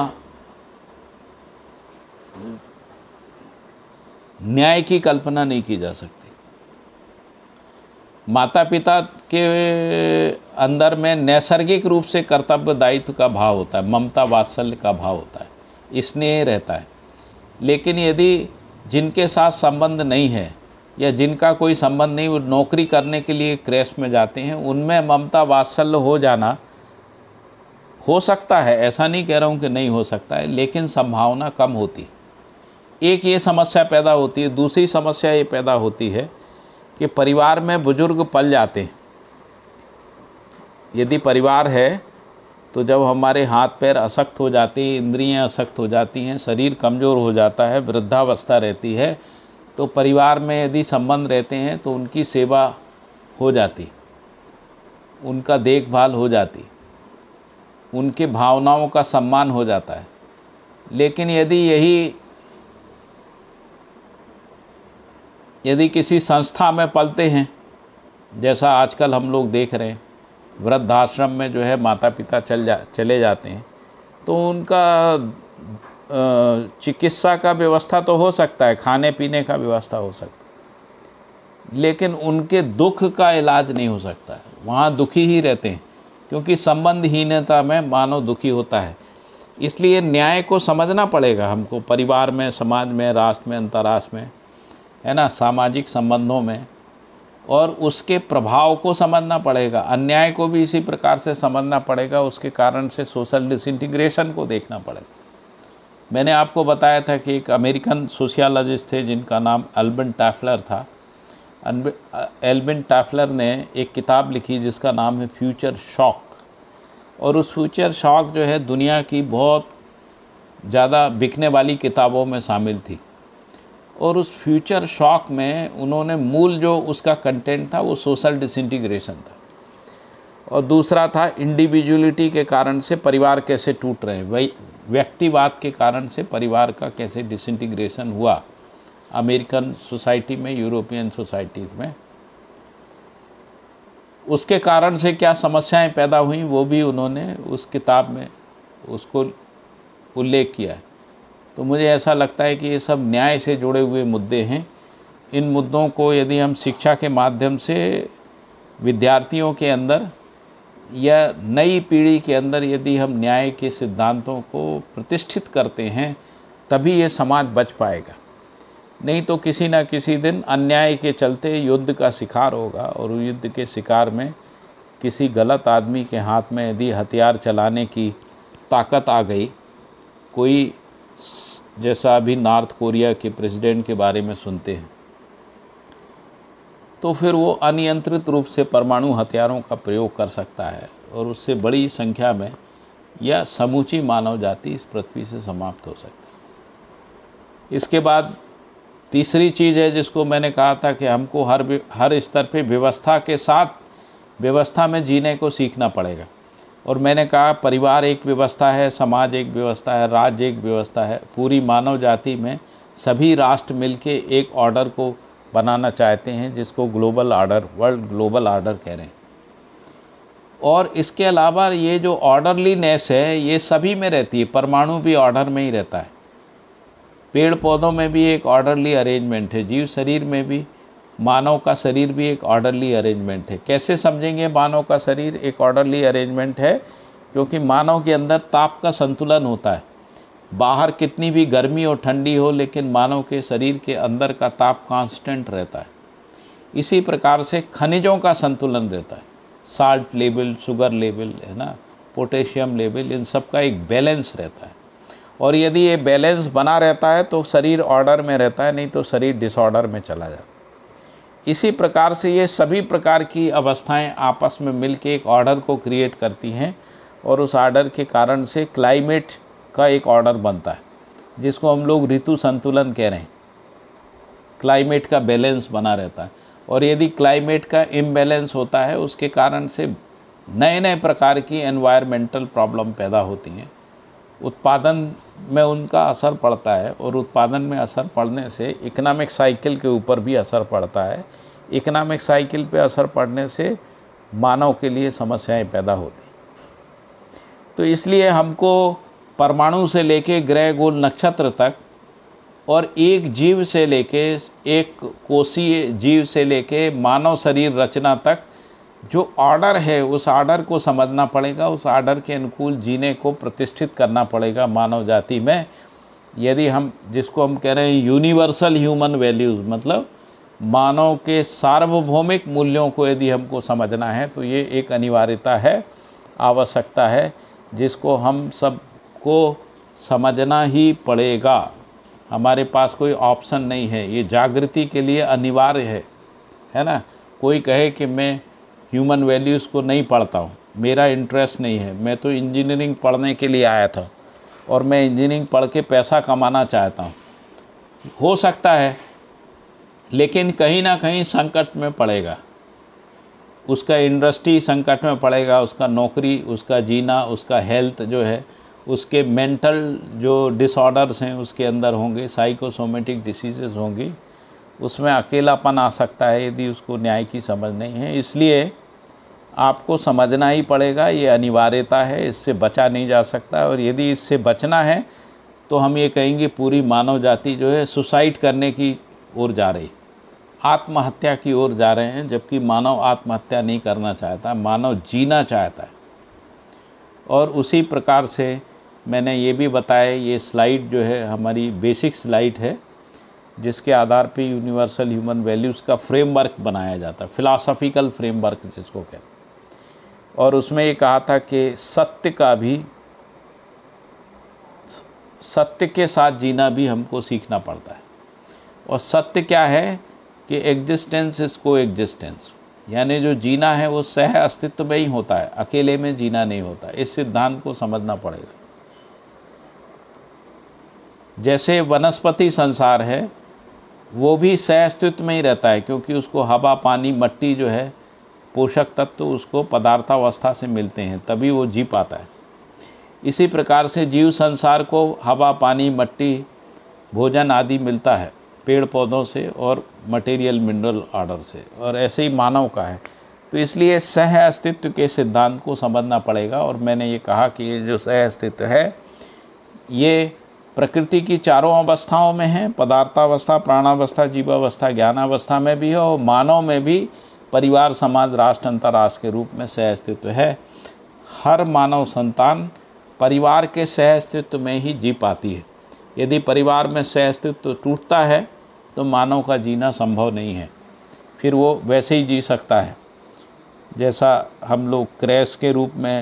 न्याय की कल्पना नहीं की जा सकती माता पिता के अंदर में नैसर्गिक रूप से कर्तव्य दायित्व का भाव होता है ममता वात्सल्य का भाव होता है स्नेह रहता है लेकिन यदि जिनके साथ संबंध नहीं है या जिनका कोई संबंध नहीं वो नौकरी करने के लिए क्रैश में जाते हैं उनमें ममता वात्सल्य हो जाना हो सकता है ऐसा नहीं कह रहा हूँ कि नहीं हो सकता है लेकिन संभावना कम होती एक ये समस्या पैदा होती है दूसरी समस्या ये पैदा होती है कि परिवार में बुजुर्ग पल जाते हैं यदि परिवार है तो जब हमारे हाथ पैर असक्त हो जाते हैं इंद्रियां असक्त हो जाती हैं शरीर कमज़ोर हो जाता है वृद्धावस्था रहती है तो परिवार में यदि संबंध रहते हैं तो उनकी सेवा हो जाती उनका देखभाल हो जाती उनके भावनाओं का सम्मान हो जाता है लेकिन यदि यही यदि किसी संस्था में पलते हैं जैसा आजकल हम लोग देख रहे हैं वृद्धाश्रम में जो है माता पिता चल जा चले जाते हैं तो उनका चिकित्सा का व्यवस्था तो हो सकता है खाने पीने का व्यवस्था हो सकता है लेकिन उनके दुख का इलाज नहीं हो सकता है वहाँ दुखी ही रहते हैं क्योंकि संबंधहीनता में मानव दुखी होता है इसलिए न्याय को समझना पड़ेगा हमको परिवार में समाज में राष्ट्र में अंतर्राष्ट्र में है ना सामाजिक संबंधों में और उसके प्रभाव को समझना पड़ेगा अन्याय को भी इसी प्रकार से समझना पड़ेगा उसके कारण से सोशल डिसइंटीग्रेशन को देखना पड़ेगा मैंने आपको बताया था कि एक अमेरिकन सोशियालॉजिस्ट थे जिनका नाम एल्बन टैफलर था एल्बिन टैफलर ने एक किताब लिखी जिसका नाम है फ्यूचर शॉक और उस फ्यूचर शॉक जो है दुनिया की बहुत ज़्यादा बिकने वाली किताबों में शामिल थी और उस फ्यूचर शॉक में उन्होंने मूल जो उसका कंटेंट था वो सोशल डिसइंटीग्रेशन था और दूसरा था इंडिविजुअलिटी के कारण से परिवार कैसे टूट रहे वही व्यक्तिवाद के कारण से परिवार का कैसे डिसइंटीग्रेशन हुआ अमेरिकन सोसाइटी में यूरोपियन सोसाइटीज़ में उसके कारण से क्या समस्याएं पैदा हुई वो भी उन्होंने उस किताब में उसको उल्लेख किया है तो मुझे ऐसा लगता है कि ये सब न्याय से जुड़े हुए मुद्दे हैं इन मुद्दों को यदि हम शिक्षा के माध्यम से विद्यार्थियों के अंदर या नई पीढ़ी के अंदर यदि हम न्याय के सिद्धांतों को प्रतिष्ठित करते हैं तभी ये समाज बच पाएगा नहीं तो किसी न किसी दिन अन्याय के चलते युद्ध का शिकार होगा और युद्ध के शिकार में किसी गलत आदमी के हाथ में यदि हथियार चलाने की ताकत आ गई कोई जैसा अभी नॉर्थ कोरिया के प्रेसिडेंट के बारे में सुनते हैं तो फिर वो अनियंत्रित रूप से परमाणु हथियारों का प्रयोग कर सकता है और उससे बड़ी संख्या में या समूची मानव जाति इस पृथ्वी से समाप्त हो सकती है इसके बाद तीसरी चीज़ है जिसको मैंने कहा था कि हमको हर हर स्तर पे व्यवस्था के साथ व्यवस्था में जीने को सीखना पड़ेगा और मैंने कहा परिवार एक व्यवस्था है समाज एक व्यवस्था है राज्य एक व्यवस्था है पूरी मानव जाति में सभी राष्ट्र मिलके एक ऑर्डर को बनाना चाहते हैं जिसको global order world global order कह रहे हैं और इसके अलावा ये जो ऑर्डरलीनेस है ये सभी में रहती है परमाणु भी ऑर्डर में ही रहता है पेड़ पौधों में भी एक ऑर्डरली अरेंजमेंट है जीव शरीर में भी मानव का शरीर भी एक ऑर्डरली अरेंजमेंट है कैसे समझेंगे मानव का शरीर एक ऑर्डरली अरेंजमेंट है क्योंकि मानव के अंदर ताप का संतुलन होता है बाहर कितनी भी गर्मी और ठंडी हो लेकिन मानव के शरीर के अंदर का ताप कांस्टेंट रहता है इसी प्रकार से खनिजों का संतुलन रहता है साल्ट लेवल शुगर लेवल है ना पोटेशियम लेवल इन सब का एक बैलेंस रहता है और यदि ये बैलेंस बना रहता है तो शरीर ऑर्डर में रहता है नहीं तो शरीर डिसऑर्डर में चला जाता है इसी प्रकार से ये सभी प्रकार की अवस्थाएं आपस में मिलके एक ऑर्डर को क्रिएट करती हैं और उस ऑर्डर के कारण से क्लाइमेट का एक ऑर्डर बनता है जिसको हम लोग ऋतु संतुलन कह रहे हैं क्लाइमेट का बैलेंस बना रहता है और यदि क्लाइमेट का इम्बैलेंस होता है उसके कारण से नए नए प्रकार की एनवायरमेंटल प्रॉब्लम पैदा होती हैं उत्पादन में उनका असर पड़ता है और उत्पादन में असर पड़ने से इकनॉमिक साइकिल के ऊपर भी असर पड़ता है इकनॉमिक साइकिल पे असर पड़ने से मानव के लिए समस्याएं पैदा होती तो इसलिए हमको परमाणु से लेके ग्रह गोल नक्षत्र तक और एक जीव से लेके एक कोशीय जीव से लेके मानव शरीर रचना तक जो ऑर्डर है उस ऑर्डर को समझना पड़ेगा उस ऑर्डर के अनुकूल जीने को प्रतिष्ठित करना पड़ेगा मानव जाति में यदि हम जिसको हम कह रहे हैं यूनिवर्सल ह्यूमन वैल्यूज़ मतलब मानव के सार्वभौमिक मूल्यों को यदि हमको समझना है तो ये एक अनिवार्यता है आवश्यकता है जिसको हम सबको समझना ही पड़ेगा हमारे पास कोई ऑप्शन नहीं है ये जागृति के लिए अनिवार्य है है ना कोई कहे कि मैं ह्यूमन वैल्यूज़ को नहीं पढ़ता हूँ मेरा इंटरेस्ट नहीं है मैं तो इंजीनियरिंग पढ़ने के लिए आया था और मैं इंजीनियरिंग पढ़ के पैसा कमाना चाहता हूँ हो सकता है लेकिन कहीं ना कहीं संकट में पड़ेगा उसका इंडस्ट्री संकट में पड़ेगा उसका नौकरी उसका जीना उसका हेल्थ जो है उसके मेंटल जो डिसऑर्डर्स हैं उसके अंदर होंगे साइकोसोमेटिक डिसीज़ेज होंगी उसमें अकेलापन आ सकता है यदि उसको न्याय की समझ नहीं है इसलिए आपको समझना ही पड़ेगा ये अनिवार्यता है इससे बचा नहीं जा सकता और यदि इससे बचना है तो हम ये कहेंगे पूरी मानव जाति जो है सुसाइड करने की ओर जा रही आत्महत्या की ओर जा रहे हैं जबकि मानव आत्महत्या नहीं करना चाहता मानव जीना चाहता है और उसी प्रकार से मैंने ये भी बताया ये स्लाइड जो है हमारी बेसिक स्लाइड है जिसके आधार पे यूनिवर्सल ह्यूमन वैल्यूज़ का फ्रेमवर्क बनाया जाता है फिलासफिकल फ्रेमवर्क जिसको कहते हैं और उसमें ये कहा था कि सत्य का भी सत्य के साथ जीना भी हमको सीखना पड़ता है और सत्य क्या है कि एग्जिस्टेंस इज़ को एग्जिस्टेंस यानी जो जीना है वो सह अस्तित्व में ही होता है अकेले में जीना नहीं होता इस सिद्धांत को समझना पड़ेगा जैसे वनस्पति संसार है वो भी सह अस्तित्व में ही रहता है क्योंकि उसको हवा पानी मट्टी जो है पोषक तत्व तो उसको पदार्थावस्था से मिलते हैं तभी वो जी पाता है इसी प्रकार से जीव संसार को हवा पानी मट्टी भोजन आदि मिलता है पेड़ पौधों से और मटेरियल मिनरल ऑर्डर से और ऐसे ही मानव का है तो इसलिए सह अस्तित्व के सिद्धांत को समझना पड़ेगा और मैंने ये कहा कि ये जो सह अस्तित्व है ये प्रकृति की चारों अवस्थाओं में है पदार्थावस्था प्राणावस्था जीवावस्था ज्ञानावस्था में भी है और मानव में भी परिवार समाज राष्ट्र अंतर्राष्ट्र के रूप में सह अस्तित्व है हर मानव संतान परिवार के सह अस्तित्व में ही जी पाती है यदि परिवार में सह अस्तित्व टूटता है तो मानव का जीना संभव नहीं है फिर वो वैसे ही जी सकता है जैसा हम लोग क्रैश के रूप में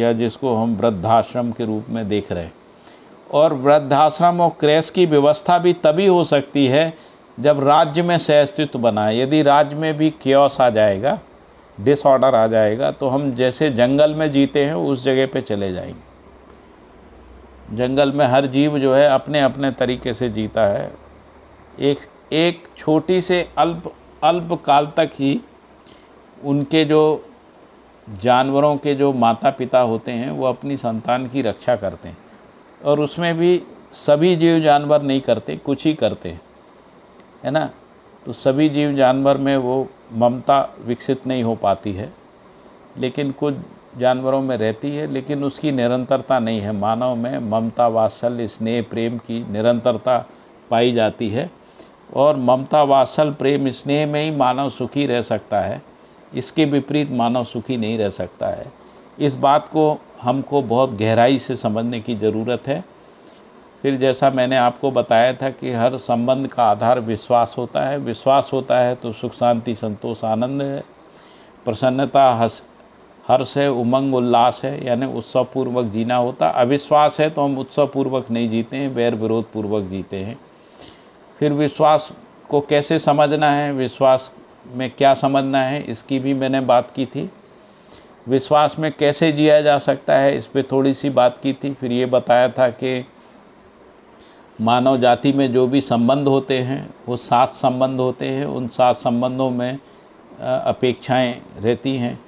या जिसको हम वृद्धाश्रम के रूप में देख रहे हैं और वृद्धाश्रम और क्रेश की व्यवस्था भी तभी हो सकती है जब राज्य में सह अस्तित्व बनाए यदि राज्य में भी क्योस आ जाएगा डिसऑर्डर आ जाएगा तो हम जैसे जंगल में जीते हैं उस जगह पे चले जाएंगे जंगल में हर जीव जो है अपने अपने तरीके से जीता है एक एक छोटी से अल्प अल्प काल तक ही उनके जो जानवरों के जो माता पिता होते हैं वो अपनी संतान की रक्षा करते हैं और उसमें भी सभी जीव जानवर नहीं करते कुछ ही करते है ना तो सभी जीव जानवर में वो ममता विकसित नहीं हो पाती है लेकिन कुछ जानवरों में रहती है लेकिन उसकी निरंतरता नहीं है मानव में ममता वात्सल स्नेह प्रेम की निरंतरता पाई जाती है और ममता वात्सल प्रेम स्नेह में ही मानव सुखी रह सकता है इसके विपरीत मानव सुखी नहीं रह सकता है इस बात को हमको बहुत गहराई से समझने की ज़रूरत है फिर जैसा मैंने आपको बताया था कि हर संबंध का आधार विश्वास होता है विश्वास होता है तो सुख शांति संतोष आनंद है प्रसन्नता हस हर्ष है उमंग उल्लास है यानी उत्सव पूर्वक जीना होता अविश्वास है तो हम उत्सवपूर्वक नहीं जीते हैं वैर विरोध पूर्वक जीते हैं फिर विश्वास को कैसे समझना है विश्वास में क्या समझना है इसकी भी मैंने बात की थी विश्वास में कैसे जिया जा सकता है इस पर थोड़ी सी बात की थी फिर ये बताया था कि मानव जाति में जो भी संबंध होते हैं वो सात संबंध होते हैं उन सात संबंधों में अपेक्षाएं रहती हैं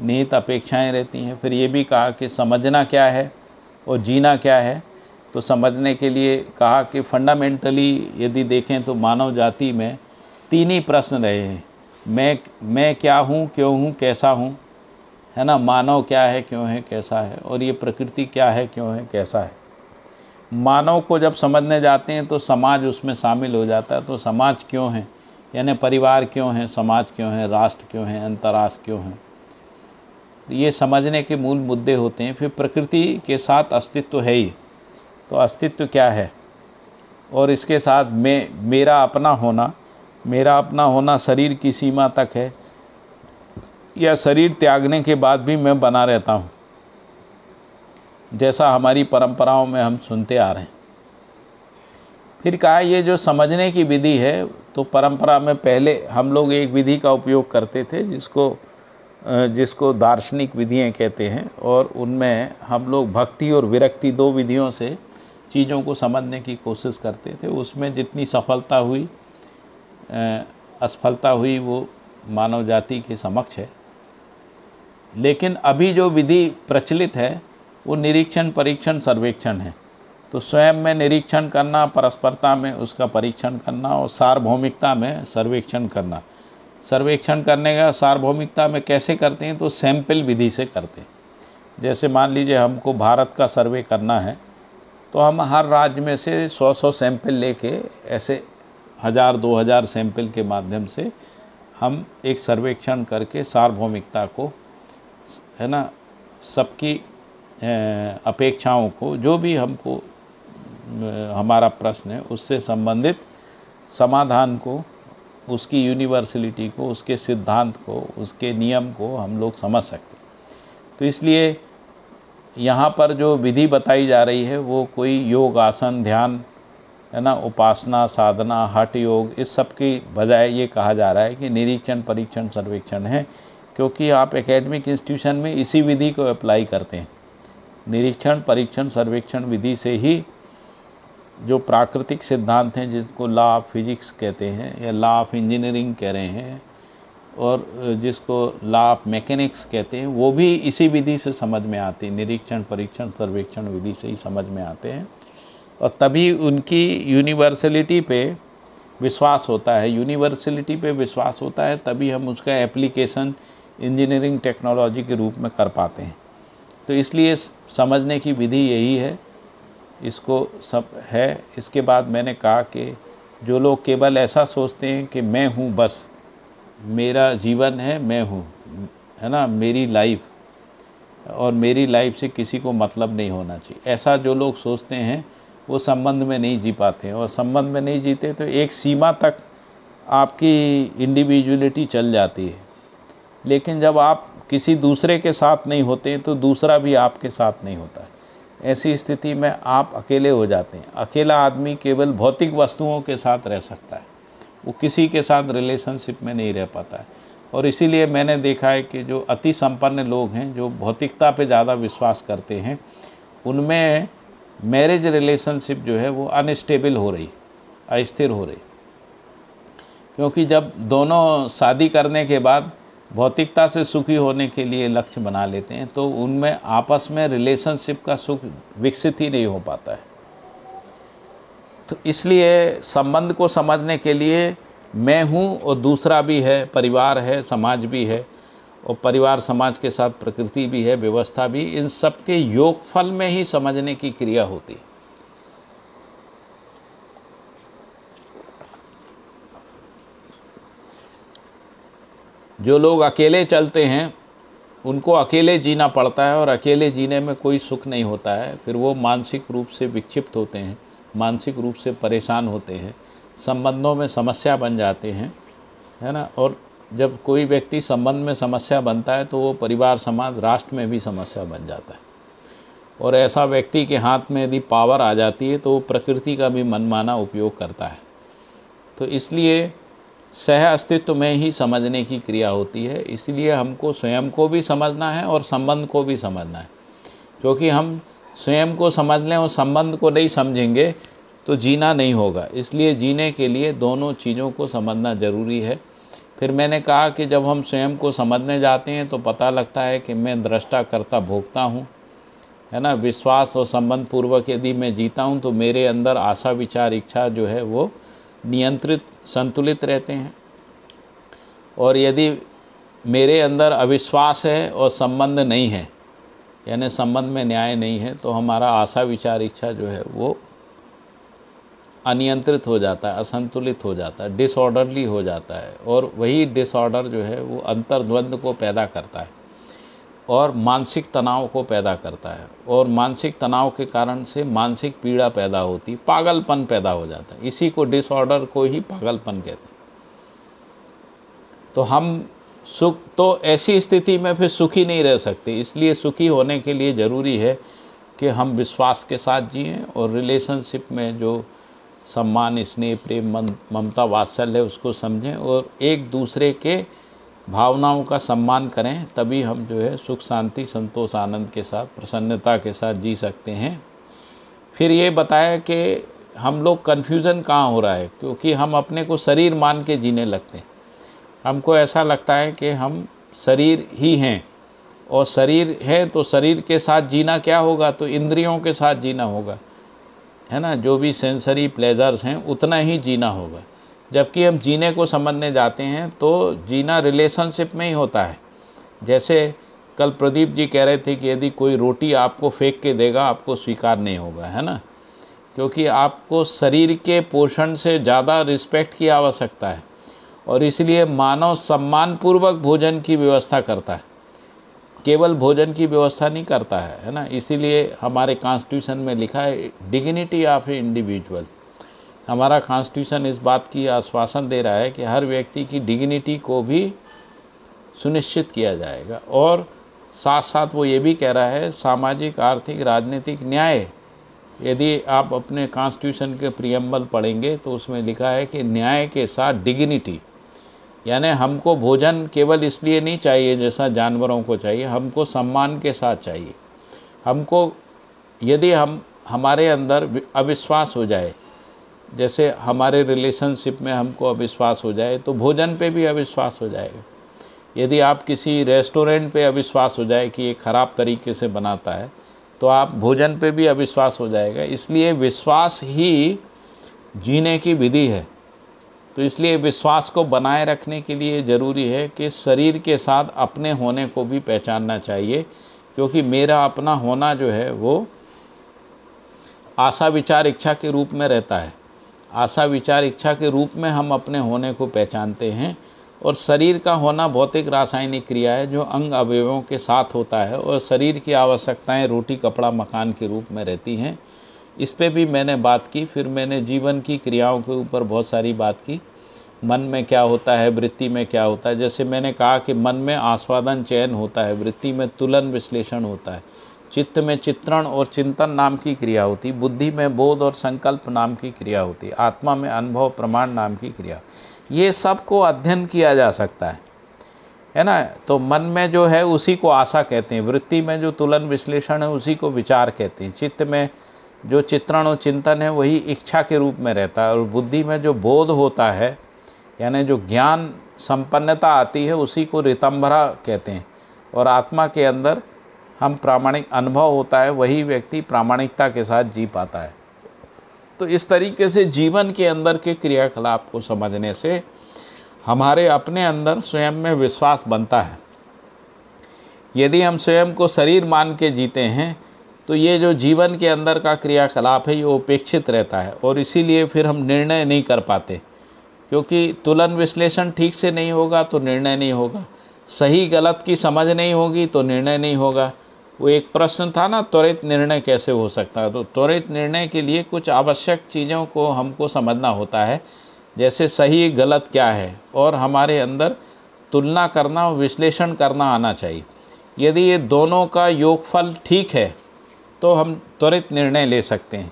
निहित अपेक्षाएं रहती हैं फिर ये भी कहा कि समझना क्या है और जीना क्या है तो समझने के लिए कहा कि फंडामेंटली यदि देखें तो मानव जाति में तीन ही प्रश्न रहे हैं मैं मैं क्या हूँ क्यों हूँ कैसा हूँ है ना मानव क्या है क्यों है कैसा है और ये प्रकृति क्या है क्यों है कैसा है मानव को जब समझने जाते हैं तो समाज उसमें शामिल हो जाता है तो समाज क्यों है यानी परिवार क्यों है समाज क्यों है राष्ट्र क्यों है अंतर्राष्ट्र क्यों है तो ये समझने के मूल मुद्दे होते हैं फिर प्रकृति के साथ अस्तित्व है ही तो अस्तित्व क्या है और इसके साथ मैं मेरा अपना होना मेरा अपना होना शरीर की सीमा तक है या शरीर त्यागने के बाद भी मैं बना रहता हूँ जैसा हमारी परंपराओं में हम सुनते आ रहे हैं फिर कहा ये जो समझने की विधि है तो परंपरा में पहले हम लोग एक विधि का उपयोग करते थे जिसको जिसको दार्शनिक विधियाँ कहते हैं और उनमें हम लोग भक्ति और विरक्ति दो विधियों से चीज़ों को समझने की कोशिश करते थे उसमें जितनी सफलता हुई असफलता हुई वो मानव जाति के समक्ष है लेकिन अभी जो विधि प्रचलित है वो निरीक्षण परीक्षण सर्वेक्षण है तो स्वयं में निरीक्षण करना परस्परता में उसका परीक्षण करना और सार्वभौमिकता में सर्वेक्षण करना सर्वेक्षण करने का सार्वभौमिकता में कैसे करते हैं तो सैंपल विधि से करते हैं जैसे मान लीजिए हमको भारत का सर्वे करना है तो हम हर राज्य में से सौ सौ सैंपल लेके ऐसे हज़ार दो हज़ार सैंपल के माध्यम से हम एक सर्वेक्षण करके सार्वभौमिकता को है ना सबकी अपेक्षाओं को जो भी हमको हमारा प्रश्न है उससे संबंधित समाधान को उसकी यूनिवर्सलिटी को उसके सिद्धांत को उसके नियम को हम लोग समझ सकते तो इसलिए यहाँ पर जो विधि बताई जा रही है वो कोई योग आसन ध्यान है ना उपासना साधना हठ योग इस सब की बजाय ये कहा जा रहा है कि निरीक्षण परीक्षण सर्वेक्षण है क्योंकि आप एकेडमिक इंस्टीट्यूशन में इसी विधि को अप्लाई करते हैं निरीक्षण परीक्षण सर्वेक्षण विधि से ही जो प्राकृतिक सिद्धांत हैं जिसको लॉ ऑफ फिजिक्स कहते हैं या लॉ ऑफ इंजीनियरिंग कह रहे हैं और जिसको लॉ ऑफ मैकेनिक्स कहते हैं वो भी इसी विधि से समझ में आते हैं निरीक्षण परीक्षण सर्वेक्षण विधि से ही समझ में आते हैं और तभी उनकी यूनिवर्सलिटी पे विश्वास होता है यूनिवर्सलिटी पे विश्वास होता है तभी हम उसका एप्लीकेशन इंजीनियरिंग टेक्नोलॉजी के रूप में कर पाते हैं तो इसलिए समझने की विधि यही है इसको सब है इसके बाद मैंने कहा कि जो लोग केवल ऐसा सोचते हैं कि मैं हूँ बस मेरा जीवन है मैं हूँ है ना मेरी लाइफ और मेरी लाइफ से किसी को मतलब नहीं होना चाहिए ऐसा जो लोग सोचते हैं वो संबंध में नहीं जी पाते और संबंध में नहीं जीते तो एक सीमा तक आपकी इंडिविजुअलिटी चल जाती है लेकिन जब आप किसी दूसरे के साथ नहीं होते तो दूसरा भी आपके साथ नहीं होता है ऐसी स्थिति में आप अकेले हो जाते हैं अकेला आदमी केवल भौतिक वस्तुओं के साथ रह सकता है वो किसी के साथ रिलेशनशिप में नहीं रह पाता है और इसीलिए मैंने देखा है कि जो अति संपन्न लोग हैं जो भौतिकता पे ज़्यादा विश्वास करते हैं उनमें मैरिज रिलेशनशिप जो है वो अनस्टेबल हो रही अस्थिर हो रही क्योंकि जब दोनों शादी करने के बाद भौतिकता से सुखी होने के लिए लक्ष्य बना लेते हैं तो उनमें आपस में रिलेशनशिप का सुख विकसित ही नहीं हो पाता है तो इसलिए संबंध को समझने के लिए मैं हूँ और दूसरा भी है परिवार है समाज भी है और परिवार समाज के साथ प्रकृति भी है व्यवस्था भी इन सब के योगफल में ही समझने की क्रिया होती है जो लोग अकेले चलते हैं उनको अकेले जीना पड़ता है और अकेले जीने में कोई सुख नहीं होता है फिर वो मानसिक रूप से विक्षिप्त होते हैं मानसिक रूप से परेशान होते हैं संबंधों में समस्या बन जाते हैं है ना और जब कोई व्यक्ति संबंध में समस्या बनता है तो वो परिवार समाज राष्ट्र में भी समस्या बन जाता है और ऐसा व्यक्ति के हाथ में यदि पावर आ जाती है तो वो प्रकृति का भी मनमाना उपयोग करता है तो इसलिए सह अस्तित्व में ही समझने की क्रिया होती है इसलिए हमको स्वयं को भी समझना है और संबंध को भी समझना है क्योंकि हम स्वयं को समझ लें और संबंध को नहीं समझेंगे तो जीना नहीं होगा इसलिए जीने के लिए दोनों चीज़ों को समझना ज़रूरी है फिर मैंने कहा कि जब हम स्वयं को समझने जाते हैं तो पता लगता है कि मैं दृष्टा करता भोगता हूँ है ना विश्वास और संबंध पूर्वक यदि मैं जीता हूँ तो मेरे अंदर आशा विचार इच्छा जो है वो नियंत्रित संतुलित रहते हैं और यदि मेरे अंदर अविश्वास है और संबंध नहीं है यानी संबंध में न्याय नहीं है तो हमारा आशा विचार इच्छा जो है वो अनियंत्रित हो जाता है असंतुलित हो जाता है डिसऑर्डरली हो जाता है और वही डिसऑर्डर जो है वो अंतर्द्वंद को पैदा करता है और मानसिक तनाव को पैदा करता है और मानसिक तनाव के कारण से मानसिक पीड़ा पैदा होती पागलपन पैदा हो जाता है इसी को डिसऑर्डर को ही पागलपन कहते हैं तो हम सुख तो ऐसी स्थिति में फिर सुखी नहीं रह सकते इसलिए सुखी होने के लिए ज़रूरी है कि हम विश्वास के साथ जिए और रिलेशनशिप में जो सम्मान स्नेह प्रेम ममता वात्सल्य है उसको समझें और एक दूसरे के भावनाओं का सम्मान करें तभी हम जो है सुख शांति संतोष आनंद के साथ प्रसन्नता के साथ जी सकते हैं फिर ये बताया कि हम लोग कन्फ्यूज़न कहाँ हो रहा है क्योंकि हम अपने को शरीर मान के जीने लगते हैं हमको ऐसा लगता है कि हम शरीर ही हैं और शरीर है तो शरीर के साथ जीना क्या होगा तो इंद्रियों के साथ जीना होगा है ना जो भी सेंसरी प्लेजर्स हैं उतना ही जीना होगा जबकि हम जीने को समझने जाते हैं तो जीना रिलेशनशिप में ही होता है जैसे कल प्रदीप जी कह रहे थे कि यदि कोई रोटी आपको फेंक के देगा आपको स्वीकार नहीं होगा है ना क्योंकि आपको शरीर के पोषण से ज़्यादा रिस्पेक्ट की आवश्यकता है और इसलिए मानव सम्मानपूर्वक भोजन की व्यवस्था करता है केवल भोजन की व्यवस्था नहीं करता है है ना इसीलिए हमारे कॉन्स्टिट्यूशन में लिखा है डिग्निटी ऑफ ए इंडिविजुअल हमारा कॉन्स्टिट्यूशन इस बात की आश्वासन दे रहा है कि हर व्यक्ति की डिग्निटी को भी सुनिश्चित किया जाएगा और साथ साथ वो ये भी कह रहा है सामाजिक आर्थिक राजनीतिक न्याय यदि आप अपने कॉन्स्टिट्यूशन के प्रियम्बल पढ़ेंगे तो उसमें लिखा है कि न्याय के साथ डिग्निटी यानी हमको भोजन केवल इसलिए नहीं चाहिए जैसा जानवरों को चाहिए हमको सम्मान के साथ चाहिए हमको यदि हम हमारे अंदर अविश्वास हो जाए जैसे हमारे रिलेशनशिप में हमको अविश्वास हो जाए तो भोजन पे भी अविश्वास हो जाएगा यदि आप किसी रेस्टोरेंट पे अविश्वास हो जाए कि ये ख़राब तरीके से बनाता है तो आप भोजन पे भी अविश्वास हो जाएगा इसलिए विश्वास ही जीने की विधि है तो इसलिए विश्वास को बनाए रखने के लिए ज़रूरी है कि शरीर के साथ अपने होने को भी पहचानना चाहिए क्योंकि मेरा अपना होना जो है वो आशा विचार इच्छा के रूप में रहता है आशा विचार इच्छा के रूप में हम अपने होने को पहचानते हैं और शरीर का होना भौतिक रासायनिक क्रिया है जो अंग अवयवों के साथ होता है और शरीर की आवश्यकताएं रोटी कपड़ा मकान के रूप में रहती हैं इस पर भी मैंने बात की फिर मैंने जीवन की क्रियाओं के ऊपर बहुत सारी बात की मन में क्या होता है वृत्ति में क्या होता है जैसे मैंने कहा कि मन में आस्वादन चयन होता है वृत्ति में तुलन विश्लेषण होता है चित्त में चित्रण और चिंतन नाम की क्रिया होती बुद्धि में बोध और संकल्प नाम की क्रिया होती आत्मा में अनुभव प्रमाण नाम की क्रिया ये सब को अध्ययन किया जा सकता है है ना तो मन में जो है उसी को आशा कहते हैं वृत्ति में जो तुलन विश्लेषण है उसी को विचार कहते हैं चित्त में जो चित्रण और चिंतन है वही इच्छा के रूप में रहता है और बुद्धि में जो बोध होता है यानी जो ज्ञान संपन्नता आती है उसी को रितंभरा कहते हैं और आत्मा के अंदर हम प्रामाणिक अनुभव होता है वही व्यक्ति प्रामाणिकता के साथ जी पाता है तो इस तरीके से जीवन के अंदर के क्रियाकलाप को समझने से हमारे अपने अंदर स्वयं में विश्वास बनता है यदि हम स्वयं को शरीर मान के जीते हैं तो ये जो जीवन के अंदर का क्रियाकलाप है ये उपेक्षित रहता है और इसीलिए फिर हम निर्णय नहीं कर पाते क्योंकि तुलन विश्लेषण ठीक से नहीं होगा तो निर्णय नहीं होगा सही गलत की समझ नहीं होगी तो निर्णय नहीं होगा वो एक प्रश्न था ना त्वरित निर्णय कैसे हो सकता है तो त्वरित निर्णय के लिए कुछ आवश्यक चीज़ों को हमको समझना होता है जैसे सही गलत क्या है और हमारे अंदर तुलना करना और विश्लेषण करना आना चाहिए यदि ये दोनों का योगफल ठीक है तो हम त्वरित निर्णय ले सकते हैं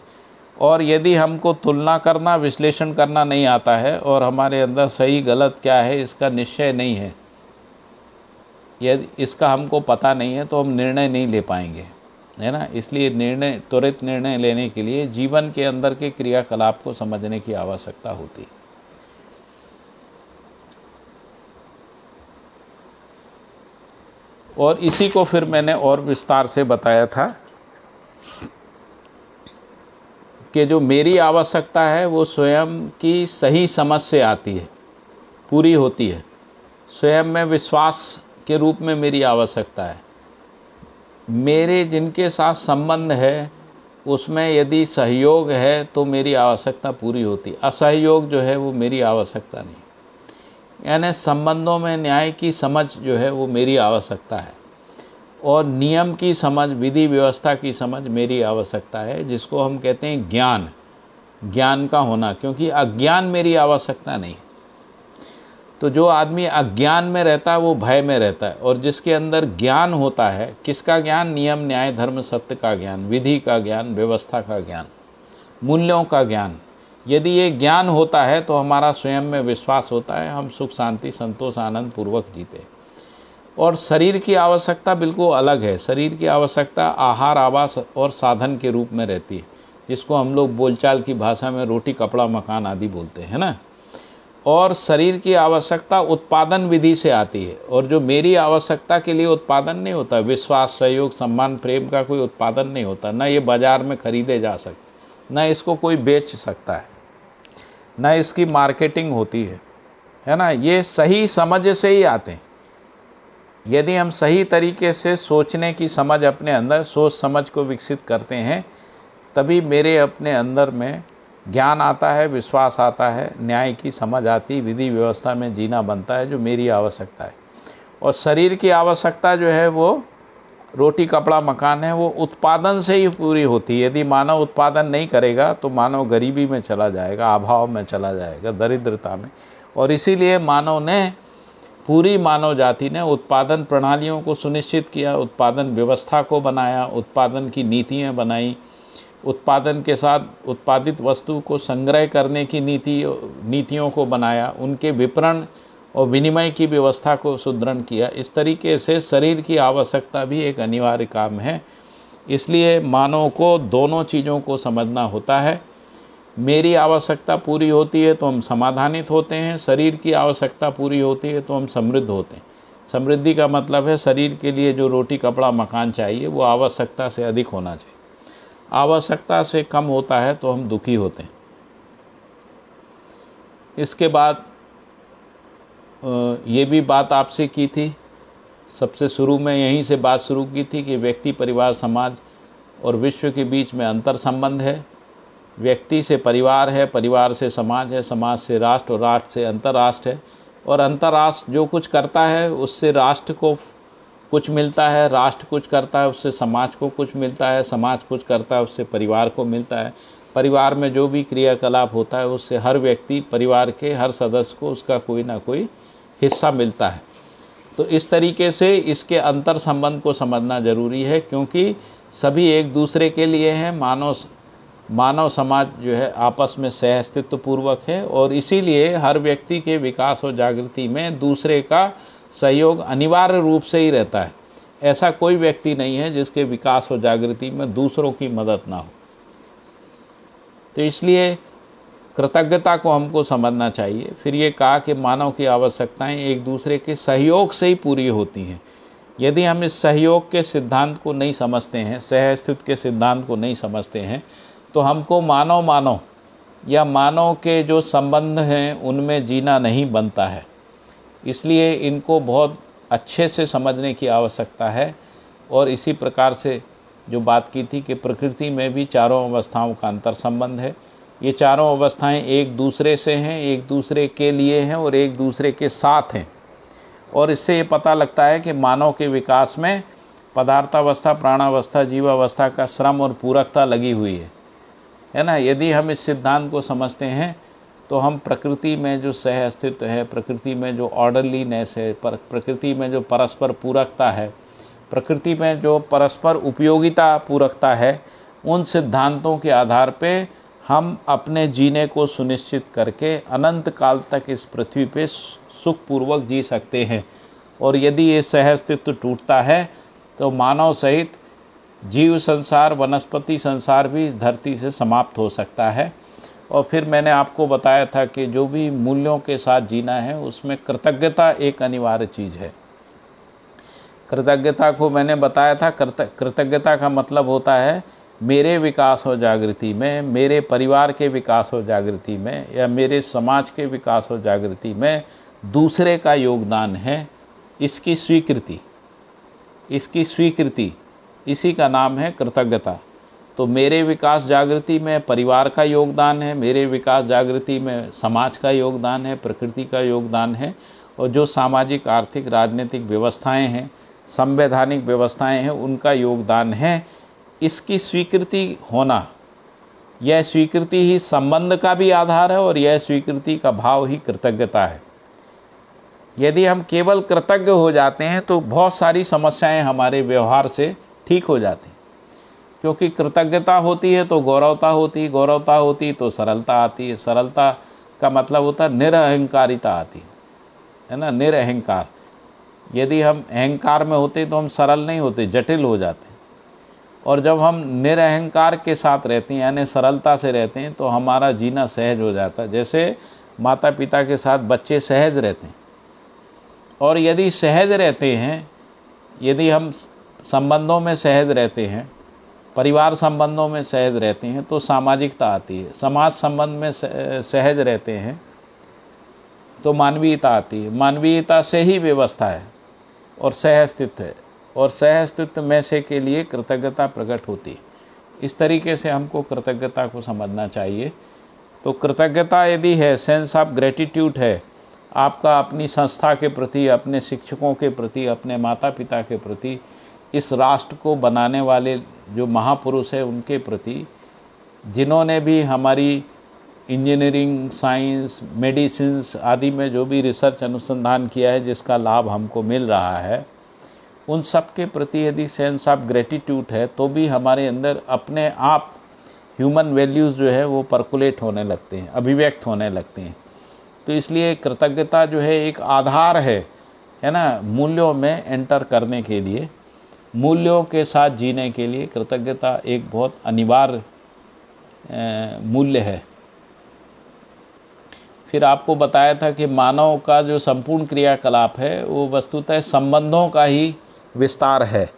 और यदि हमको तुलना करना विश्लेषण करना नहीं आता है और हमारे अंदर सही गलत क्या है इसका निश्चय नहीं है यदि इसका हमको पता नहीं है तो हम निर्णय नहीं ले पाएंगे है ना इसलिए निर्णय त्वरित निर्णय लेने के लिए जीवन के अंदर के क्रियाकलाप को समझने की आवश्यकता होती और इसी को फिर मैंने और विस्तार से बताया था कि जो मेरी आवश्यकता है वो स्वयं की सही समझ से आती है पूरी होती है स्वयं में विश्वास के रूप में मेरी आवश्यकता है मेरे जिनके साथ संबंध है उसमें यदि सहयोग है तो मेरी आवश्यकता पूरी होती असहयोग जो है वो मेरी आवश्यकता नहीं यानी संबंधों में न्याय की समझ जो है वो मेरी आवश्यकता है और नियम की समझ विधि व्यवस्था की समझ मेरी आवश्यकता है जिसको हम कहते हैं ज्ञान ज्ञान का होना क्योंकि अज्ञान मेरी आवश्यकता नहीं तो जो आदमी अज्ञान में रहता है वो भय में रहता है और जिसके अंदर ज्ञान होता है किसका ज्ञान नियम न्याय धर्म सत्य का ज्ञान विधि का ज्ञान व्यवस्था का ज्ञान मूल्यों का ज्ञान यदि ये ज्ञान होता है तो हमारा स्वयं में विश्वास होता है हम सुख शांति संतोष आनंद पूर्वक जीते और शरीर की आवश्यकता बिल्कुल अलग है शरीर की आवश्यकता आहार आवास और साधन के रूप में रहती है जिसको हम लोग बोलचाल की भाषा में रोटी कपड़ा मकान आदि बोलते हैं ना और शरीर की आवश्यकता उत्पादन विधि से आती है और जो मेरी आवश्यकता के लिए उत्पादन नहीं होता विश्वास सहयोग सम्मान प्रेम का कोई उत्पादन नहीं होता ना ये बाज़ार में खरीदे जा सकते ना इसको कोई बेच सकता है ना इसकी मार्केटिंग होती है है ना ये सही समझ से ही आते हैं यदि हम सही तरीके से सोचने की समझ अपने अंदर सोच समझ को विकसित करते हैं तभी मेरे अपने अंदर में ज्ञान आता है विश्वास आता है न्याय की समझ आती विधि व्यवस्था में जीना बनता है जो मेरी आवश्यकता है और शरीर की आवश्यकता जो है वो रोटी कपड़ा मकान है वो उत्पादन से ही पूरी होती है यदि मानव उत्पादन नहीं करेगा तो मानव गरीबी में चला जाएगा अभाव में चला जाएगा दरिद्रता में और इसीलिए मानव ने पूरी मानव जाति ने उत्पादन प्रणालियों को सुनिश्चित किया उत्पादन व्यवस्था को बनाया उत्पादन की नीतियाँ बनाई उत्पादन के साथ उत्पादित वस्तु को संग्रह करने की नीति नीतियों को बनाया उनके विपणन और विनिमय की व्यवस्था को सुदृढ़ किया इस तरीके से शरीर की आवश्यकता भी एक अनिवार्य काम है इसलिए मानव को दोनों चीज़ों को समझना होता है मेरी आवश्यकता पूरी होती है तो हम समाधानित होते हैं शरीर की आवश्यकता पूरी होती है तो हम समृद्ध होते हैं समृद्धि का मतलब है शरीर के लिए जो रोटी कपड़ा मकान चाहिए वो आवश्यकता से अधिक होना चाहिए आवश्यकता से कम होता है तो हम दुखी होते हैं इसके बाद ये भी बात आपसे की थी सबसे शुरू में यहीं से बात शुरू की थी कि व्यक्ति परिवार समाज और विश्व के बीच में अंतर संबंध है व्यक्ति से परिवार है परिवार से समाज है समाज से राष्ट्र और राष्ट्र से अंतर्राष्ट्र है और अंतर्राष्ट्र जो कुछ करता है उससे राष्ट्र को कुछ मिलता है राष्ट्र कुछ करता है उससे समाज को कुछ मिलता है समाज कुछ करता है उससे परिवार को मिलता है परिवार में जो भी क्रियाकलाप होता है उससे हर व्यक्ति परिवार के हर सदस्य को उसका कोई ना कोई हिस्सा मिलता है तो इस तरीके से इसके अंतर संबंध को समझना ज़रूरी है क्योंकि सभी एक दूसरे के लिए हैं मानव मानव समाज जो है आपस में सह अस्तित्व पूर्वक है और इसीलिए हर व्यक्ति के विकास और जागृति में दूसरे का सहयोग अनिवार्य रूप से ही रहता है ऐसा कोई व्यक्ति नहीं है जिसके विकास और जागृति में दूसरों की मदद ना हो तो इसलिए कृतज्ञता को हमको समझना चाहिए फिर ये कहा कि मानव की आवश्यकताएं एक दूसरे के सहयोग से ही पूरी होती हैं यदि हम इस सहयोग के सिद्धांत को नहीं समझते हैं सह अस्तित्व के सिद्धांत को नहीं समझते हैं तो हमको मानव मानव या मानव के जो संबंध हैं उनमें जीना नहीं बनता है इसलिए इनको बहुत अच्छे से समझने की आवश्यकता है और इसी प्रकार से जो बात की थी कि प्रकृति में भी चारों अवस्थाओं का अंतर संबंध है ये चारों अवस्थाएं एक दूसरे से हैं एक दूसरे के लिए हैं और एक दूसरे के साथ हैं और इससे ये पता लगता है कि मानव के विकास में पदार्थावस्था प्राणावस्था जीवावस्था का श्रम और पूरकता लगी हुई है है ना यदि हम इस सिद्धांत को समझते हैं तो हम प्रकृति में जो सह अस्तित्व है प्रकृति में जो ऑर्डरलीनेस है पर प्रकृति में जो परस्पर पूरकता है प्रकृति में जो परस्पर उपयोगिता पूरकता है उन सिद्धांतों के आधार पे हम अपने जीने को सुनिश्चित करके अनंत काल तक इस पृथ्वी पे सुखपूर्वक जी सकते हैं और यदि ये सह अस्तित्व टूटता है तो मानव सहित जीव संसार वनस्पति संसार भी इस धरती से समाप्त हो सकता है और फिर मैंने आपको बताया था कि जो भी मूल्यों के साथ जीना है उसमें कृतज्ञता एक अनिवार्य चीज़ है कृतज्ञता को मैंने बताया था कृतज्ञता का मतलब होता है मेरे विकास और जागृति में मेरे परिवार के विकास और जागृति में या मेरे समाज के विकास और जागृति में दूसरे का योगदान है इसकी स्वीकृति इसकी स्वीकृति इसी का नाम है कृतज्ञता तो मेरे विकास जागृति में परिवार का योगदान है मेरे विकास जागृति में समाज का योगदान है प्रकृति का योगदान है और जो सामाजिक आर्थिक राजनीतिक व्यवस्थाएं हैं संवैधानिक व्यवस्थाएं हैं उनका योगदान है इसकी स्वीकृति होना यह स्वीकृति ही संबंध का भी आधार है और यह स्वीकृति का भाव ही कृतज्ञता है यदि हम केवल कृतज्ञ हो जाते हैं तो बहुत सारी समस्याएं हमारे व्यवहार से ठीक हो जाती हैं क्योंकि कृतज्ञता होती है तो गौरवता होती है गौरवता होती तो सरलता आती है सरलता का मतलब होता है निरअहंकारिता आती है ना निरअहंकार यदि हम अहंकार में होते तो हम सरल नहीं होते जटिल हो जाते और जब हम निरअहंकार के साथ रहते हैं यानी सरलता से रहते हैं तो हमारा जीना सहज हो जाता है जैसे माता पिता के साथ बच्चे सहज रहते हैं और यदि सहज रहते हैं यदि हम संबंधों में सहज रहते हैं परिवार संबंधों में सहज रहते हैं तो सामाजिकता आती है समाज संबंध में सहज रहते हैं तो मानवीयता आती है मानवीयता से ही व्यवस्था है और सहअस्तित्व है और सहअस्तित्व में से के लिए कृतज्ञता प्रकट होती है इस तरीके से हमको कृतज्ञता को समझना चाहिए तो कृतज्ञता यदि है सेंस ऑफ ग्रेटिट्यूड है आपका अपनी संस्था के प्रति अपने शिक्षकों के प्रति अपने माता पिता के प्रति इस राष्ट्र को बनाने वाले जो महापुरुष हैं उनके प्रति जिन्होंने भी हमारी इंजीनियरिंग साइंस मेडिसिन आदि में जो भी रिसर्च अनुसंधान किया है जिसका लाभ हमको मिल रहा है उन सब के प्रति यदि सेंस ऑफ ग्रेटिट्यूड है तो भी हमारे अंदर अपने आप ह्यूमन वैल्यूज़ जो है वो परकुलेट होने लगते हैं अभिव्यक्त होने लगते हैं तो इसलिए कृतज्ञता जो है एक आधार है है ना मूल्यों में एंटर करने के लिए मूल्यों के साथ जीने के लिए कृतज्ञता एक बहुत अनिवार्य मूल्य है फिर आपको बताया था कि मानव का जो संपूर्ण क्रियाकलाप है वो वस्तुतः संबंधों का ही विस्तार है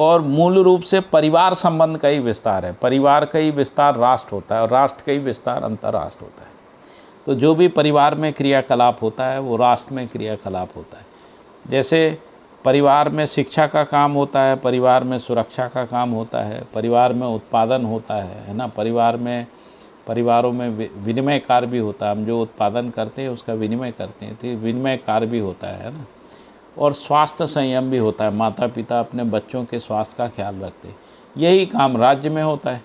और मूल रूप से परिवार संबंध का ही विस्तार है परिवार का ही विस्तार राष्ट्र होता है और राष्ट्र का ही विस्तार अंतर्राष्ट्र होता है तो जो भी परिवार में क्रियाकलाप होता है वो राष्ट्र में क्रियाकलाप होता है जैसे परिवार में शिक्षा का काम होता है परिवार में सुरक्षा का काम होता है परिवार में उत्पादन होता है है ना परिवार में परिवारों में विनिमय कार्य भी होता है हम जो उत्पादन करते हैं उसका विनिमय करते हैं तो विनिमय कार्य भी होता है ना और स्वास्थ्य संयम भी होता है माता पिता अपने बच्चों के स्वास्थ्य का ख्याल रखते हैं यही काम राज्य में होता है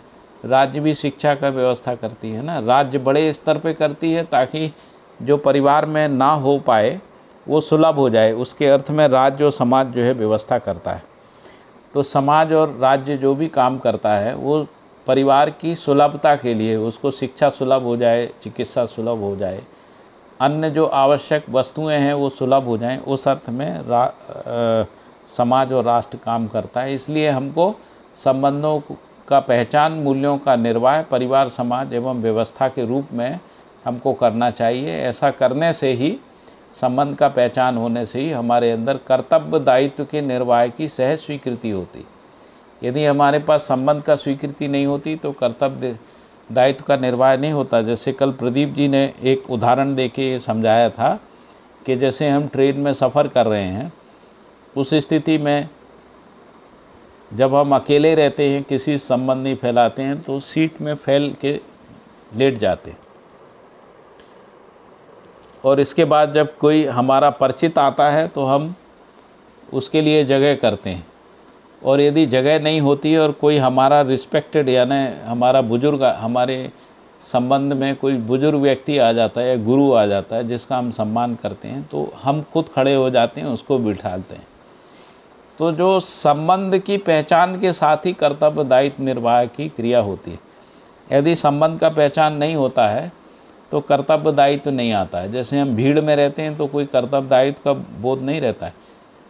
राज्य भी शिक्षा का व्यवस्था करती है ना राज्य बड़े स्तर पर करती है ताकि जो परिवार में ना हो पाए वो सुलभ हो जाए उसके अर्थ में राज्य और समाज जो है व्यवस्था करता है तो समाज और राज्य जो भी काम करता है वो परिवार की सुलभता के लिए उसको शिक्षा सुलभ हो जाए चिकित्सा सुलभ हो जाए अन्य जो आवश्यक वस्तुएं हैं वो सुलभ हो जाएं उस अर्थ में रा, आ, समाज और राष्ट्र काम करता है इसलिए हमको संबंधों का पहचान मूल्यों का निर्वाह परिवार समाज एवं व्यवस्था के रूप में हमको करना चाहिए ऐसा करने से ही संबंध का पहचान होने से ही हमारे अंदर कर्तव्य दायित्व के निर्वाह की सहज स्वीकृति होती यदि हमारे पास संबंध का स्वीकृति नहीं होती तो कर्तव्य दायित्व का निर्वाह नहीं होता जैसे कल प्रदीप जी ने एक उदाहरण दे के समझाया था कि जैसे हम ट्रेन में सफ़र कर रहे हैं उस स्थिति में जब हम अकेले रहते हैं किसी संबंध नहीं फैलाते हैं तो सीट में फैल के लेट जाते हैं और इसके बाद जब कोई हमारा परिचित आता है तो हम उसके लिए जगह करते हैं और यदि जगह नहीं होती और कोई हमारा रिस्पेक्टेड यानी हमारा बुज़ुर्ग हमारे संबंध में कोई बुज़ुर्ग व्यक्ति आ जाता है या गुरु आ जाता है जिसका हम सम्मान करते हैं तो हम खुद खड़े हो जाते हैं उसको बिठालते हैं तो जो संबंध की पहचान के साथ ही कर्तव्य दायित्व निर्वाह की क्रिया होती है यदि संबंध का पहचान नहीं होता है तो कर्तव्य दायित्व तो नहीं आता है जैसे हम भीड़ में रहते हैं तो कोई कर्तव्य दायित्व का बोध नहीं रहता है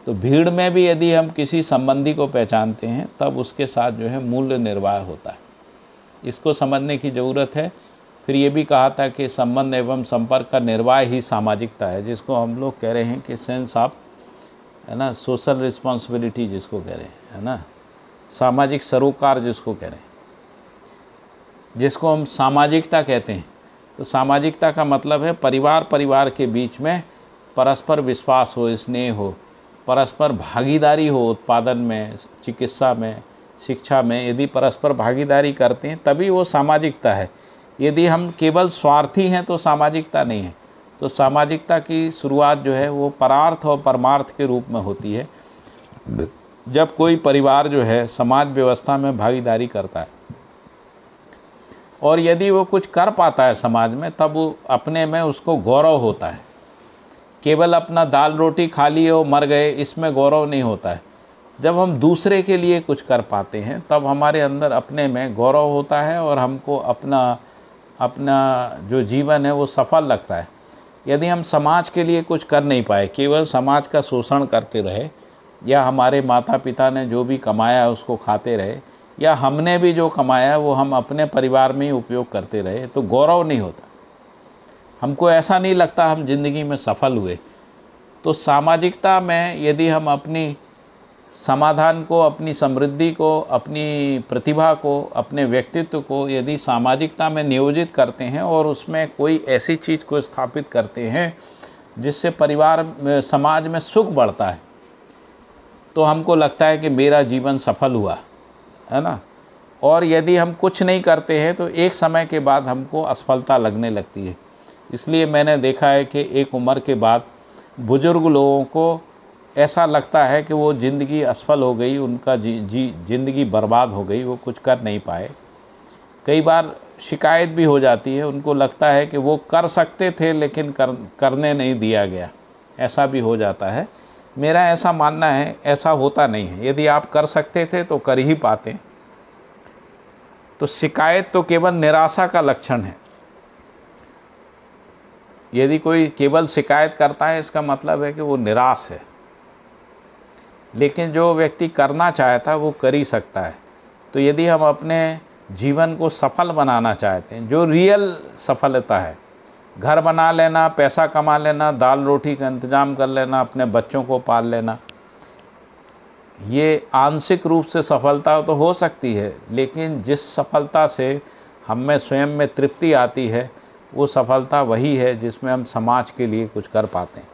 तो भीड़ में भी यदि हम किसी संबंधी को पहचानते हैं तब उसके साथ जो है मूल्य निर्वाह होता है इसको समझने की ज़रूरत है फिर ये भी कहा था कि संबंध एवं संपर्क का निर्वाह ही सामाजिकता है जिसको हम लोग कह रहे हैं कि सेंस ऑफ है ना सोशल रिस्पॉन्सिबिलिटी जिसको कह रहे हैं है ना सामाजिक सरोकार जिसको कह रहे हैं जिसको हम सामाजिकता कहते हैं तो सामाजिकता का मतलब है परिवार परिवार के बीच में परस्पर विश्वास हो स्नेह हो परस्पर भागीदारी हो उत्पादन में चिकित्सा में शिक्षा में यदि परस्पर भागीदारी करते हैं तभी वो सामाजिकता है यदि हम केवल स्वार्थी हैं तो सामाजिकता नहीं है तो सामाजिकता की शुरुआत जो है वो परार्थ और परमार्थ के रूप में होती है जब कोई परिवार जो है समाज व्यवस्था में भागीदारी करता है और यदि वो कुछ कर पाता है समाज में तब वो अपने में उसको गौरव होता है केवल अपना दाल रोटी खा लिए और मर गए इसमें गौरव नहीं होता है जब हम दूसरे के लिए कुछ कर पाते हैं तब हमारे अंदर अपने में गौरव होता है और हमको अपना अपना जो जीवन है वो सफल लगता है यदि हम समाज के लिए कुछ कर नहीं पाए केवल समाज का शोषण करते रहे या हमारे माता पिता ने जो भी कमाया उसको खाते रहे या हमने भी जो कमाया वो हम अपने परिवार में ही उपयोग करते रहे तो गौरव नहीं होता हमको ऐसा नहीं लगता हम जिंदगी में सफल हुए तो सामाजिकता में यदि हम अपनी समाधान को अपनी समृद्धि को अपनी प्रतिभा को अपने व्यक्तित्व को यदि सामाजिकता में नियोजित करते हैं और उसमें कोई ऐसी चीज़ को स्थापित करते हैं जिससे परिवार समाज में सुख बढ़ता है तो हमको लगता है कि मेरा जीवन सफल हुआ है ना और यदि हम कुछ नहीं करते हैं तो एक समय के बाद हमको असफलता लगने लगती है इसलिए मैंने देखा है कि एक उम्र के बाद बुज़ुर्ग लोगों को ऐसा लगता है कि वो ज़िंदगी असफल हो गई उनका जी जी ज़िंदगी बर्बाद हो गई वो कुछ कर नहीं पाए कई बार शिकायत भी हो जाती है उनको लगता है कि वो कर सकते थे लेकिन कर करने नहीं दिया गया ऐसा भी हो जाता है मेरा ऐसा मानना है ऐसा होता नहीं है यदि आप कर सकते थे तो कर ही पाते तो शिकायत तो केवल निराशा का लक्षण है यदि कोई केवल शिकायत करता है इसका मतलब है कि वो निराश है लेकिन जो व्यक्ति करना चाहता है वो कर ही सकता है तो यदि हम अपने जीवन को सफल बनाना चाहते हैं जो रियल सफलता है घर बना लेना पैसा कमा लेना दाल रोटी का इंतज़ाम कर लेना अपने बच्चों को पाल लेना ये आंशिक रूप से सफलता तो हो सकती है लेकिन जिस सफलता से हम में स्वयं में तृप्ति आती है वो सफलता वही है जिसमें हम समाज के लिए कुछ कर पाते हैं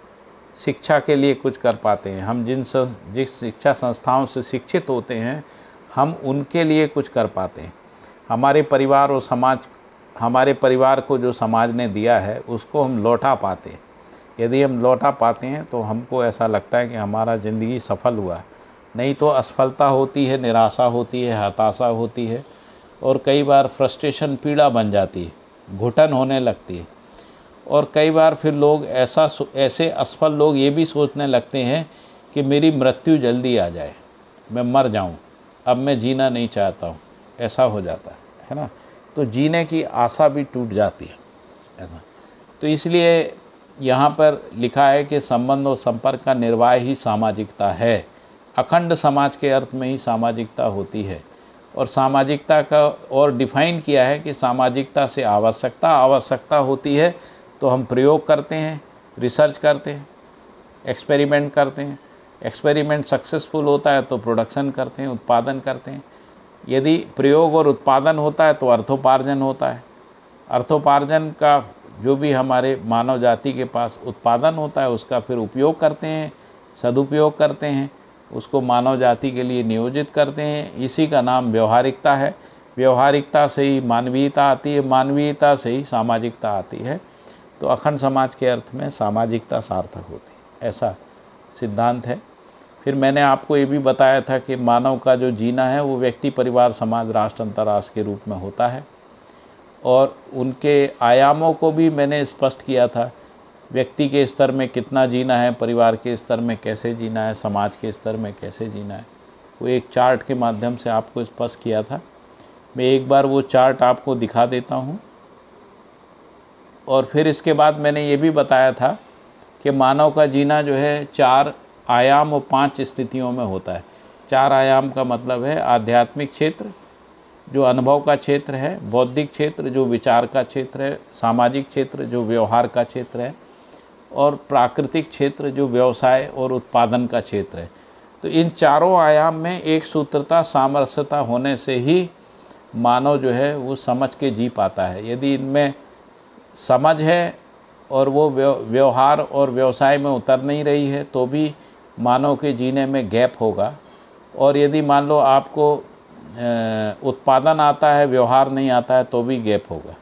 शिक्षा के लिए कुछ कर पाते हैं हम जिन सं, जिस शिक्षा संस्थाओं से शिक्षित होते हैं हम उनके लिए कुछ कर पाते हैं हमारे परिवार और समाज हमारे परिवार को जो समाज ने दिया है उसको हम लौटा पाते यदि हम लौटा पाते हैं तो हमको ऐसा लगता है कि हमारा ज़िंदगी सफल हुआ नहीं तो असफलता होती है निराशा होती है हताशा होती है और कई बार फ्रस्ट्रेशन पीड़ा बन जाती है घुटन होने लगती है और कई बार फिर लोग ऐसा ऐसे असफल लोग ये भी सोचने लगते हैं कि मेरी मृत्यु जल्दी आ जाए मैं मर जाऊं अब मैं जीना नहीं चाहता हूं ऐसा हो जाता है ना तो जीने की आशा भी टूट जाती है ऐसा तो इसलिए यहाँ पर लिखा है कि संबंध और संपर्क का निर्वाह ही सामाजिकता है अखंड समाज के अर्थ में ही सामाजिकता होती है और सामाजिकता का और डिफाइन किया है कि सामाजिकता से आवश्यकता आवश्यकता होती है तो हम प्रयोग करते हैं रिसर्च करते हैं एक्सपेरिमेंट करते हैं एक्सपेरिमेंट सक्सेसफुल होता है तो प्रोडक्शन करते हैं उत्पादन करते हैं यदि प्रयोग और उत्पादन होता है तो अर्थोपार्जन होता है अर्थोपार्जन का जो भी हमारे मानव जाति के पास उत्पादन होता है उसका फिर उपयोग करते हैं सदुपयोग करते हैं उसको मानव जाति के लिए नियोजित करते हैं इसी का नाम व्यवहारिकता है व्यवहारिकता से ही मानवीयता आती है मानवीयता से ही सामाजिकता आती है तो अखंड समाज के अर्थ में सामाजिकता सार्थक होती है ऐसा सिद्धांत है फिर मैंने आपको ये भी बताया था कि मानव का जो जीना है वो व्यक्ति परिवार समाज राष्ट्र अंतर्राष्ट्र के रूप में होता है और उनके आयामों को भी मैंने स्पष्ट किया था व्यक्ति के स्तर में कितना जीना है परिवार के स्तर में कैसे जीना है समाज के स्तर में कैसे जीना है वो एक चार्ट के माध्यम से आपको स्पष्ट किया था मैं एक बार वो चार्ट आपको दिखा देता हूँ और फिर इसके बाद मैंने ये भी बताया था कि मानव का जीना जो है चार आयाम और पांच स्थितियों में होता है चार आयाम का मतलब है आध्यात्मिक क्षेत्र जो अनुभव का क्षेत्र है बौद्धिक क्षेत्र जो विचार का क्षेत्र है सामाजिक क्षेत्र जो व्यवहार का क्षेत्र है और प्राकृतिक क्षेत्र जो व्यवसाय और उत्पादन का क्षेत्र है तो इन चारों आयाम में एक सूत्रता सामरस्यता होने से ही मानव जो है वो समझ के जी पाता है यदि इनमें समझ है और वो व्यवहार और व्यवसाय में उतर नहीं रही है तो भी मानव के जीने में गैप होगा और यदि मान लो आपको उत्पादन आता है व्यवहार नहीं आता है तो भी गैप होगा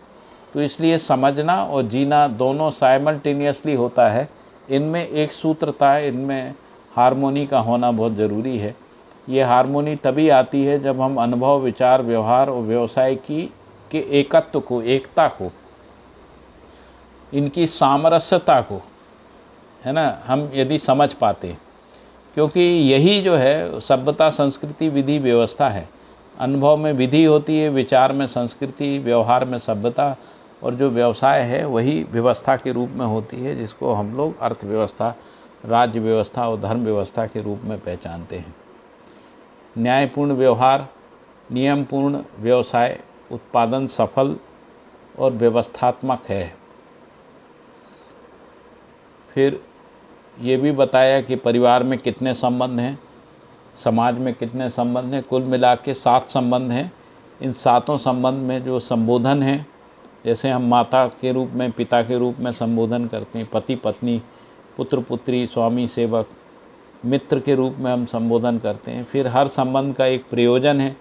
तो इसलिए समझना और जीना दोनों साइमल्टेनियसली होता है इनमें एक सूत्रता है इनमें हारमोनी का होना बहुत ज़रूरी है ये हारमोनी तभी आती है जब हम अनुभव विचार व्यवहार और व्यवसाय की के एकत्व को एकता को इनकी सामरस्यता को है ना हम यदि समझ पाते हैं क्योंकि यही जो है सभ्यता संस्कृति विधि व्यवस्था है अनुभव में विधि होती है विचार में संस्कृति व्यवहार में सभ्यता और जो व्यवसाय है वही व्यवस्था के रूप में होती है जिसको हम लोग अर्थव्यवस्था राज्य व्यवस्था और धर्म व्यवस्था के रूप में पहचानते हैं न्यायपूर्ण व्यवहार नियमपूर्ण व्यवसाय उत्पादन सफल और व्यवस्थात्मक है फिर ये भी बताया कि परिवार में कितने संबंध हैं समाज में कितने संबंध हैं कुल मिला के सात संबंध हैं इन सातों संबंध में जो संबोधन है जैसे हम माता के रूप में पिता के रूप में संबोधन करते हैं पति पत्नी पुत्र पुत्री स्वामी सेवक मित्र के रूप में हम संबोधन करते हैं फिर हर संबंध का एक प्रयोजन है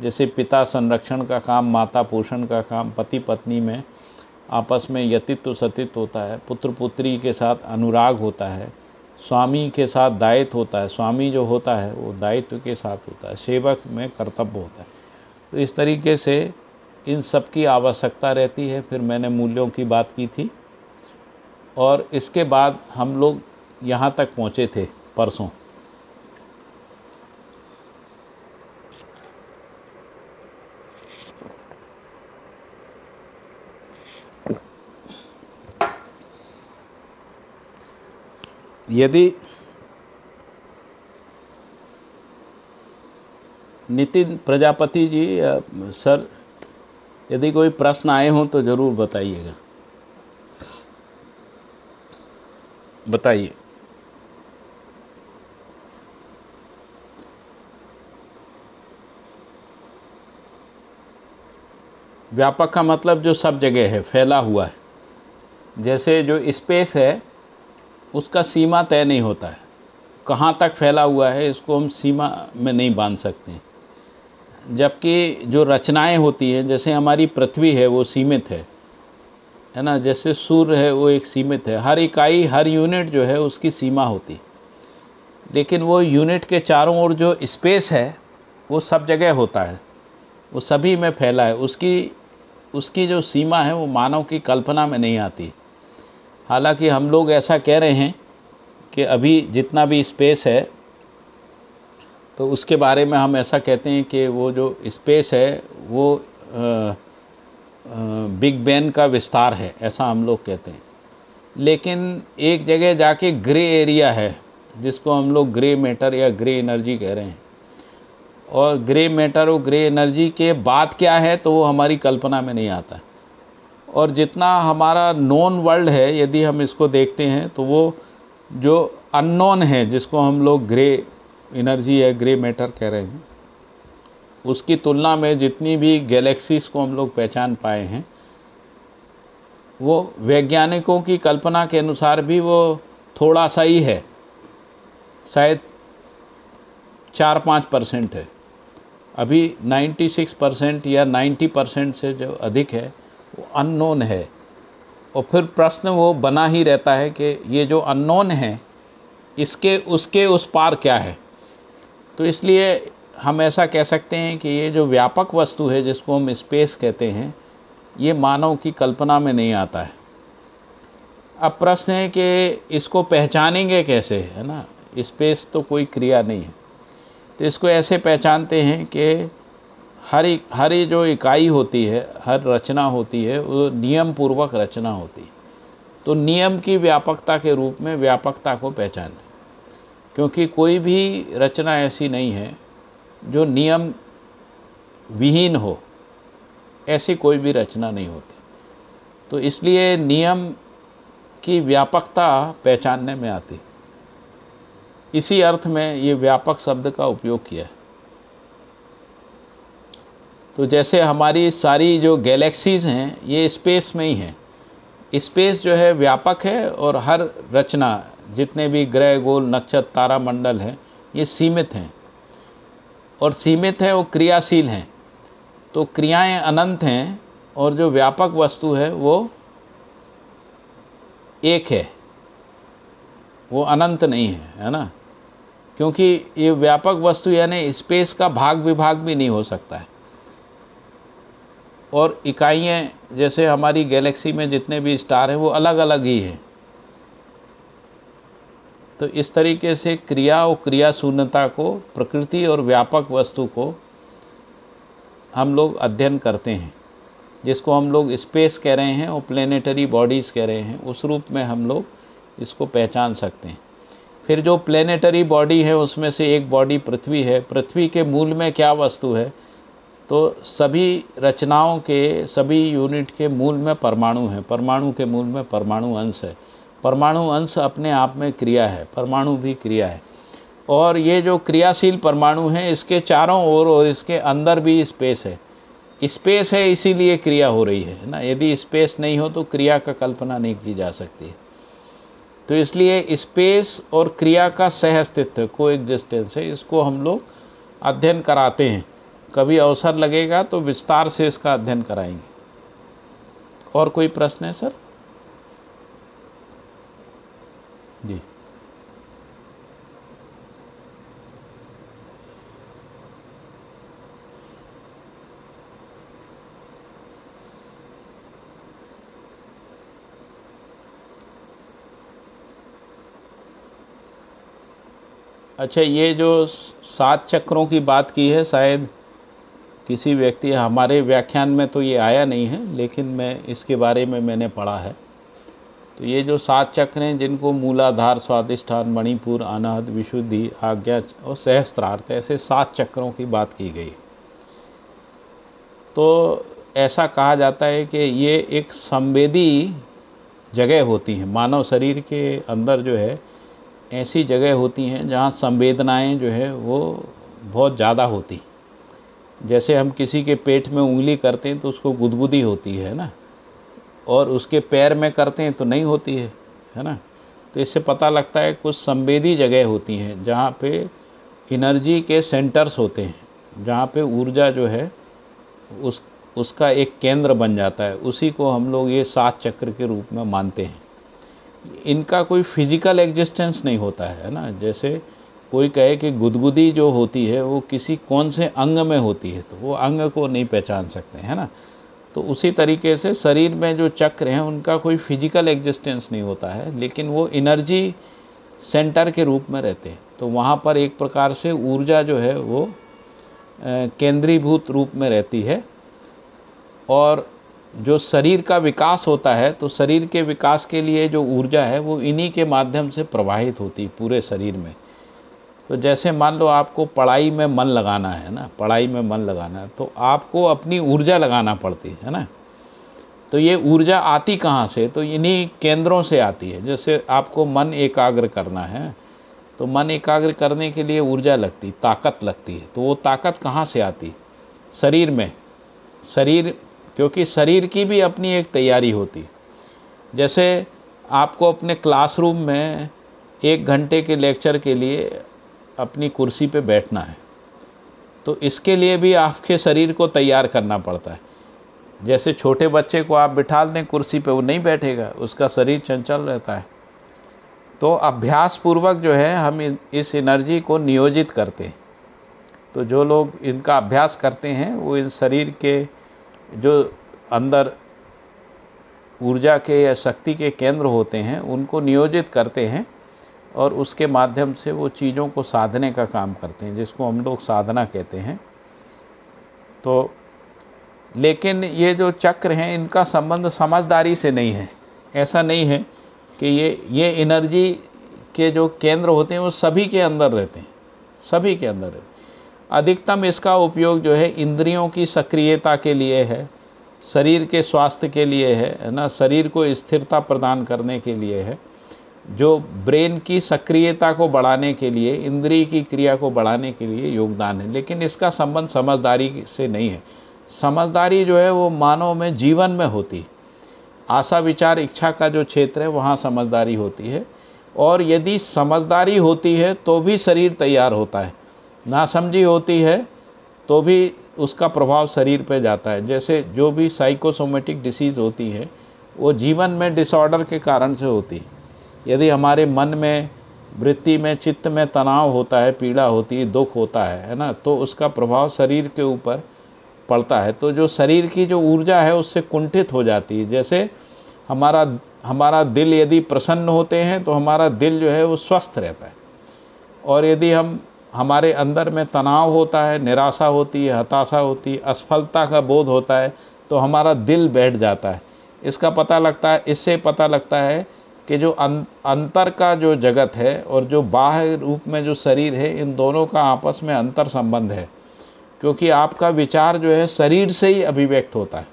जैसे पिता संरक्षण का काम माता पोषण का काम पति पत्नी में आपस में यतित्व सतित होता है पुत्र पुत्री के साथ अनुराग होता है स्वामी के साथ दायित्व होता है स्वामी जो होता है वो दायित्व के साथ होता है सेवक में कर्तव्य होता है तो इस तरीके से इन सब की आवश्यकता रहती है फिर मैंने मूल्यों की बात की थी और इसके बाद हम लोग यहाँ तक पहुँचे थे परसों यदि नितिन प्रजापति जी सर यदि कोई प्रश्न आए हों तो ज़रूर बताइएगा बताइए व्यापक का मतलब जो सब जगह है फैला हुआ है जैसे जो स्पेस है उसका सीमा तय नहीं होता है कहाँ तक फैला हुआ है इसको हम सीमा में नहीं बांध सकते जबकि जो रचनाएं होती हैं जैसे हमारी पृथ्वी है वो सीमित है है ना जैसे सूर्य है वो एक सीमित है हर इकाई हर यूनिट जो है उसकी सीमा होती लेकिन वो यूनिट के चारों ओर जो स्पेस है वो सब जगह होता है वो सभी में फैला है उसकी उसकी जो सीमा है वो मानव की कल्पना में नहीं आती हालांकि हम लोग ऐसा कह रहे हैं कि अभी जितना भी स्पेस है तो उसके बारे में हम ऐसा कहते हैं कि वो जो स्पेस है वो बिग बैन का विस्तार है ऐसा हम लोग कहते हैं लेकिन एक जगह जाके ग्रे एरिया है जिसको हम लोग ग्रे मैटर या ग्रे एनर्जी कह रहे हैं और ग्रे मैटर और ग्रे एनर्जी के बाद क्या है तो वो हमारी कल्पना में नहीं आता और जितना हमारा नॉन वर्ल्ड है यदि हम इसको देखते हैं तो वो जो अननोन है जिसको हम लोग ग्रे एनर्जी या ग्रे मैटर कह रहे हैं उसकी तुलना में जितनी भी गैलेक्सीज़ को हम लोग पहचान पाए हैं वो वैज्ञानिकों की कल्पना के अनुसार भी वो थोड़ा सा ही है शायद चार पाँच परसेंट है अभी 96 परसेंट या 90 परसेंट से जो अधिक है वो अननोन है और फिर प्रश्न वो बना ही रहता है कि ये जो अननोन है इसके उसके उस पार क्या है तो इसलिए हम ऐसा कह सकते हैं कि ये जो व्यापक वस्तु है जिसको हम स्पेस कहते हैं ये मानव की कल्पना में नहीं आता है अब प्रश्न है कि इसको पहचानेंगे कैसे है ना स्पेस तो कोई क्रिया नहीं है तो इसको ऐसे पहचानते हैं कि हर एक हर जो इकाई होती है हर रचना होती है वो नियम पूर्वक रचना होती है तो नियम की व्यापकता के रूप में व्यापकता को पहचानते क्योंकि कोई भी रचना ऐसी नहीं है जो नियम विहीन हो ऐसी कोई भी रचना नहीं होती तो इसलिए नियम की व्यापकता पहचानने में आती इसी अर्थ में ये व्यापक शब्द का उपयोग किया है तो जैसे हमारी सारी जो गैलेक्सीज़ हैं ये स्पेस में ही हैं स्पेस जो है व्यापक है और हर रचना जितने भी ग्रह गोल नक्षत्र तारामंडल हैं ये सीमित हैं और सीमित हैं वो क्रियाशील हैं तो क्रियाएं अनंत हैं और जो व्यापक वस्तु है वो एक है वो अनंत नहीं है है ना क्योंकि ये व्यापक वस्तु यानी स्पेस का भाग विभाग भी नहीं हो सकता है और इकाइयाँ जैसे हमारी गैलेक्सी में जितने भी स्टार हैं वो अलग अलग ही हैं तो इस तरीके से क्रिया और क्रियाशून्यता को प्रकृति और व्यापक वस्तु को हम लोग अध्ययन करते हैं जिसको हम लोग स्पेस कह रहे हैं और प्लेनेटरी बॉडीज़ कह रहे हैं उस रूप में हम लोग इसको पहचान सकते हैं फिर जो प्लेनेटरी बॉडी है उसमें से एक बॉडी पृथ्वी है पृथ्वी के मूल में क्या वस्तु है तो सभी रचनाओं के सभी यूनिट के मूल में परमाणु हैं परमाणु के मूल में परमाणु अंश है परमाणु अंश अपने आप में क्रिया है परमाणु भी क्रिया है और ये जो क्रियाशील परमाणु हैं इसके चारों ओर और इसके अंदर भी स्पेस है स्पेस है इसीलिए क्रिया हो रही है ना यदि स्पेस नहीं हो तो क्रिया का कल्पना नहीं की जा सकती है तो इसलिए स्पेस और क्रिया का सह अस्तित्व को एग्जिस्टेंस है इसको हम लोग अध्ययन कराते हैं कभी अवसर लगेगा तो विस्तार से इसका अध्ययन कराएंगे और कोई प्रश्न है सर जी अच्छा ये जो सात चक्रों की बात की है शायद किसी व्यक्ति हमारे व्याख्यान में तो ये आया नहीं है लेकिन मैं इसके बारे में मैंने पढ़ा है तो ये जो सात चक्र हैं जिनको मूलाधार स्वादिष्ठान मणिपुर अनहद विशुद्धि आज्ञा और सहस्त्रार्थ ऐसे सात चक्रों की बात की गई तो ऐसा कहा जाता है कि ये एक संवेदी जगह होती हैं मानव शरीर के अंदर जो है ऐसी जगह होती हैं जहाँ संवेदनाएं जो है वो बहुत ज़्यादा होती हैं जैसे हम किसी के पेट में उंगली करते हैं तो उसको गुदगुदी होती है ना और उसके पैर में करते हैं तो नहीं होती है है ना तो इससे पता लगता है कुछ संवेदी जगह होती हैं जहाँ पे एनर्जी के सेंटर्स होते हैं जहाँ पे ऊर्जा जो है उस उसका एक केंद्र बन जाता है उसी को हम लोग ये सात चक्र के रूप में मानते हैं इनका कोई फिजिकल एग्जिस्टेंस नहीं होता है ना जैसे कोई कहे कि गुदगुदी जो होती है वो किसी कौन से अंग में होती है तो वो अंग को नहीं पहचान सकते है ना तो उसी तरीके से शरीर में जो चक्र हैं उनका कोई फिजिकल एग्जिस्टेंस नहीं होता है लेकिन वो इनर्जी सेंटर के रूप में रहते हैं तो वहाँ पर एक प्रकार से ऊर्जा जो है वो केंद्रीभूत रूप में रहती है और जो शरीर का विकास होता है तो शरीर के विकास के लिए जो ऊर्जा है वो इन्हीं के माध्यम से प्रवाहित होती है पूरे शरीर में तो जैसे मान लो आपको पढ़ाई में मन लगाना है ना पढ़ाई में मन लगाना है तो आपको अपनी ऊर्जा लगाना पड़ती है ना तो ये ऊर्जा आती कहाँ से तो इन्हीं केंद्रों से आती है जैसे आपको मन एकाग्र करना है तो मन एकाग्र करने के लिए ऊर्जा लगती ताकत लगती है तो वो ताकत कहाँ से आती शरीर में शरीर क्योंकि शरीर की भी अपनी एक तैयारी होती जैसे आपको अपने क्लासरूम में एक घंटे के लेक्चर के लिए अपनी कुर्सी पे बैठना है तो इसके लिए भी आपके शरीर को तैयार करना पड़ता है जैसे छोटे बच्चे को आप बिठा दें कुर्सी पे वो नहीं बैठेगा उसका शरीर चंचल रहता है तो अभ्यास पूर्वक जो है हम इस एनर्जी को नियोजित करते हैं तो जो लोग इनका अभ्यास करते हैं वो इन शरीर के जो अंदर ऊर्जा के या शक्ति के केंद्र होते हैं उनको नियोजित करते हैं और उसके माध्यम से वो चीज़ों को साधने का काम करते हैं जिसको हम लोग साधना कहते हैं तो लेकिन ये जो चक्र हैं इनका संबंध समझदारी से नहीं है ऐसा नहीं है कि ये ये एनर्जी के जो केंद्र होते हैं वो सभी के अंदर रहते हैं सभी के अंदर रहते अधिकतम इसका उपयोग जो है इंद्रियों की सक्रियता के लिए है शरीर के स्वास्थ्य के लिए है ना शरीर को स्थिरता प्रदान करने के लिए है जो ब्रेन की सक्रियता को बढ़ाने के लिए इंद्रिय की क्रिया को बढ़ाने के लिए योगदान है लेकिन इसका संबंध समझदारी से नहीं है समझदारी जो है वो मानव में जीवन में होती है आशा विचार इच्छा का जो क्षेत्र है वहाँ समझदारी होती है और यदि समझदारी होती है तो भी शरीर तैयार होता है नासमझी होती है तो भी उसका प्रभाव शरीर पर जाता है जैसे जो भी साइकोसोमेटिक डिसीज़ होती है वो जीवन में डिसऑर्डर के कारण से होती है यदि हमारे मन में वृत्ति में चित्त में तनाव होता है पीड़ा होती है दुख होता है है ना तो उसका प्रभाव शरीर के ऊपर पड़ता है तो जो शरीर की जो ऊर्जा है उससे कुंठित हो जाती है जैसे हमारा हमारा दिल यदि प्रसन्न होते हैं तो हमारा दिल जो है वो स्वस्थ रहता है और यदि हम हमारे अंदर में तनाव होता है निराशा होती है हताशा होती है असफलता का बोध होता है तो हमारा दिल बैठ जाता है इसका पता लगता है इससे पता लगता है कि जो अं, अंतर का जो जगत है और जो बाह्य रूप में जो शरीर है इन दोनों का आपस में अंतर संबंध है क्योंकि आपका विचार जो है शरीर से ही अभिव्यक्त होता है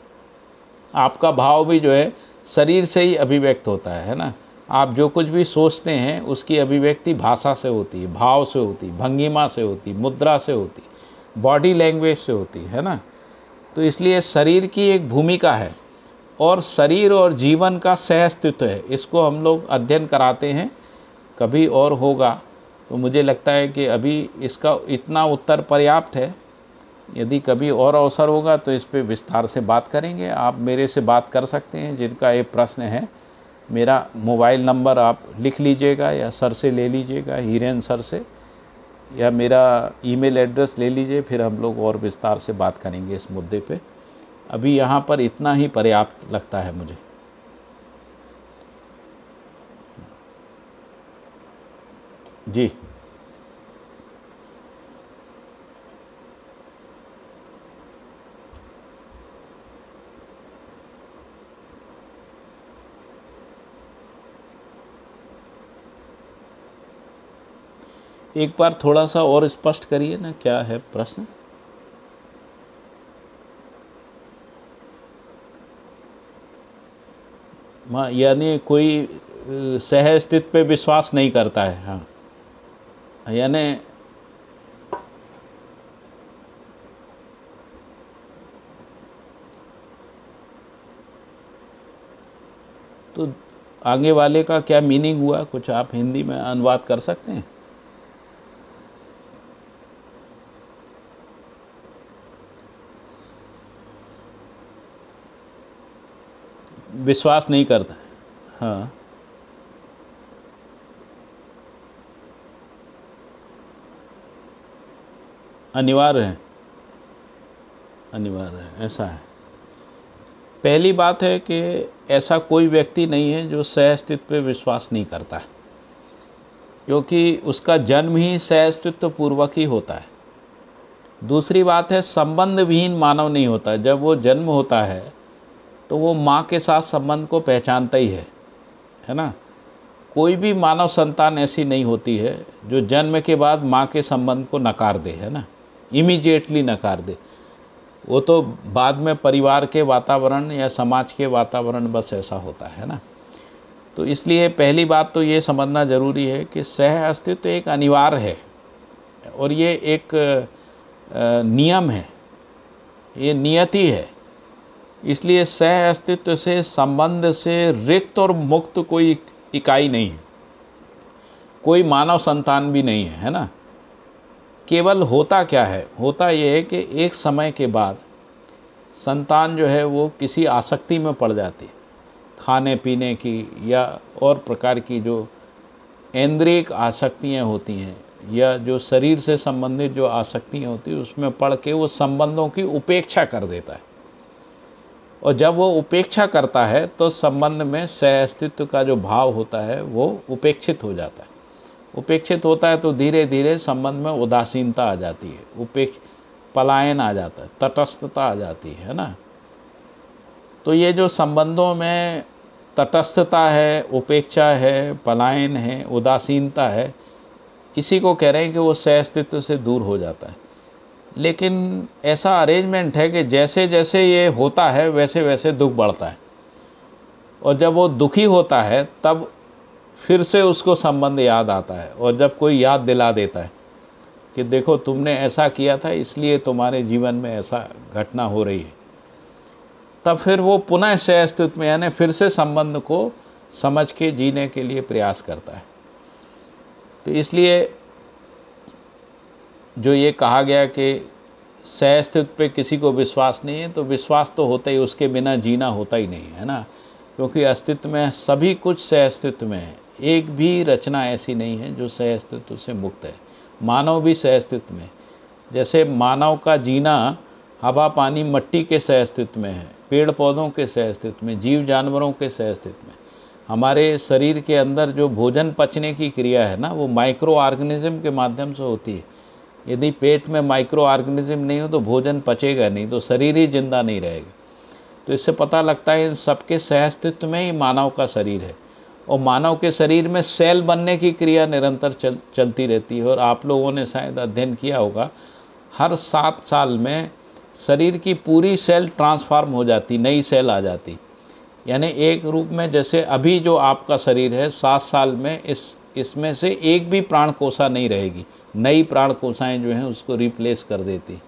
आपका भाव भी जो है शरीर से ही अभिव्यक्त होता है है ना आप जो कुछ भी सोचते हैं उसकी अभिव्यक्ति भाषा से होती है भाव से होती भंगिमा से होती मुद्रा से होती बॉडी लैंग्वेज से होती है ना तो इसलिए शरीर की एक भूमिका है और शरीर और जीवन का सह अस्तित्व है इसको हम लोग अध्ययन कराते हैं कभी और होगा तो मुझे लगता है कि अभी इसका इतना उत्तर पर्याप्त है यदि कभी और अवसर होगा तो इस पर विस्तार से बात करेंगे आप मेरे से बात कर सकते हैं जिनका ये प्रश्न है मेरा मोबाइल नंबर आप लिख लीजिएगा या सर से ले लीजिएगा हीरेन सर से या मेरा ईमेल एड्रेस ले लीजिए फिर हम लोग और विस्तार से बात करेंगे इस मुद्दे पे अभी यहाँ पर इतना ही पर्याप्त लगता है मुझे जी एक बार थोड़ा सा और स्पष्ट करिए ना क्या है प्रश्न यानी कोई सह स्थित पे विश्वास नहीं करता है हाँ यानी तो आगे वाले का क्या मीनिंग हुआ कुछ आप हिंदी में अनुवाद कर सकते हैं विश्वास नहीं करते हाँ अनिवार्य है अनिवार्य है ऐसा है पहली बात है कि ऐसा कोई व्यक्ति नहीं है जो सह अस्तित्व पर विश्वास नहीं करता क्योंकि उसका जन्म ही सह अस्तित्व पूर्वक ही होता है दूसरी बात है विहीन मानव नहीं होता जब वो जन्म होता है तो वो माँ के साथ संबंध को पहचानता ही है है ना कोई भी मानव संतान ऐसी नहीं होती है जो जन्म के बाद माँ के संबंध को नकार दे है ना इमीजिएटली नकार दे वो तो बाद में परिवार के वातावरण या समाज के वातावरण बस ऐसा होता है ना तो इसलिए पहली बात तो ये समझना ज़रूरी है कि सह अस्तित्व एक अनिवार्य है और ये एक नियम है ये नियति है इसलिए सह अस्तित्व से संबंध से रिक्त और मुक्त कोई इकाई नहीं है कोई मानव संतान भी नहीं है है ना केवल होता क्या है होता यह है कि एक समय के बाद संतान जो है वो किसी आसक्ति में पड़ जाती है खाने पीने की या और प्रकार की जो ऐन्द्रिक आसक्तियाँ होती हैं या जो शरीर से संबंधित जो आसक्तियाँ होती हैं उसमें पढ़ के वो संबंधों की उपेक्षा कर देता है और जब वो उपेक्षा करता है तो संबंध में सह अस्तित्व का जो भाव होता है वो उपेक्षित हो जाता है उपेक्षित होता है तो धीरे धीरे संबंध में उदासीनता आ जाती है उपेक्ष पलायन आ जाता है तटस्थता आ जाती है ना तो ये जो संबंधों में तटस्थता है उपेक्षा है पलायन है उदासीनता है इसी को कह रहे हैं कि वो सह अस्तित्व से दूर हो जाता है लेकिन ऐसा अरेंजमेंट है कि जैसे जैसे ये होता है वैसे वैसे दुख बढ़ता है और जब वो दुखी होता है तब फिर से उसको संबंध याद आता है और जब कोई याद दिला देता है कि देखो तुमने ऐसा किया था इसलिए तुम्हारे जीवन में ऐसा घटना हो रही है तब फिर वो पुनः से अस्तित्व में यानी फिर से संबंध को समझ के जीने के लिए प्रयास करता है तो इसलिए जो ये कहा गया कि सह अस्तित्व पे किसी को विश्वास नहीं है तो विश्वास तो होता ही उसके बिना जीना होता ही नहीं है ना क्योंकि अस्तित्व में सभी कुछ सह अस्तित्व में है एक भी रचना ऐसी नहीं है जो सह अस्तित्व से मुक्त है मानव भी सह अस्तित्व में जैसे मानव का जीना हवा पानी मट्टी के सह अस्तित्व में है पेड़ पौधों के सह अस्तित्व में जीव जानवरों के सह अस्तित्व में हमारे शरीर के अंदर जो भोजन पचने की क्रिया है ना वो माइक्रो ऑर्गेनिज्म के माध्यम से होती है यदि पेट में माइक्रो ऑर्गेनिज्म नहीं हो तो भोजन पचेगा नहीं तो शरीर ही जिंदा नहीं रहेगा तो इससे पता लगता है इन सबके अस्तित्व में ही मानव का शरीर है और मानव के शरीर में सेल बनने की क्रिया निरंतर चल चलती रहती है और आप लोगों ने शायद अध्ययन किया होगा हर सात साल में शरीर की पूरी सेल ट्रांसफार्म हो जाती नई सेल आ जाती यानी एक रूप में जैसे अभी जो आपका शरीर है सात साल में इस इसमें से एक भी प्राण कोषा नहीं रहेगी नई प्राण कोशाएँ जो हैं उसको रिप्लेस कर देती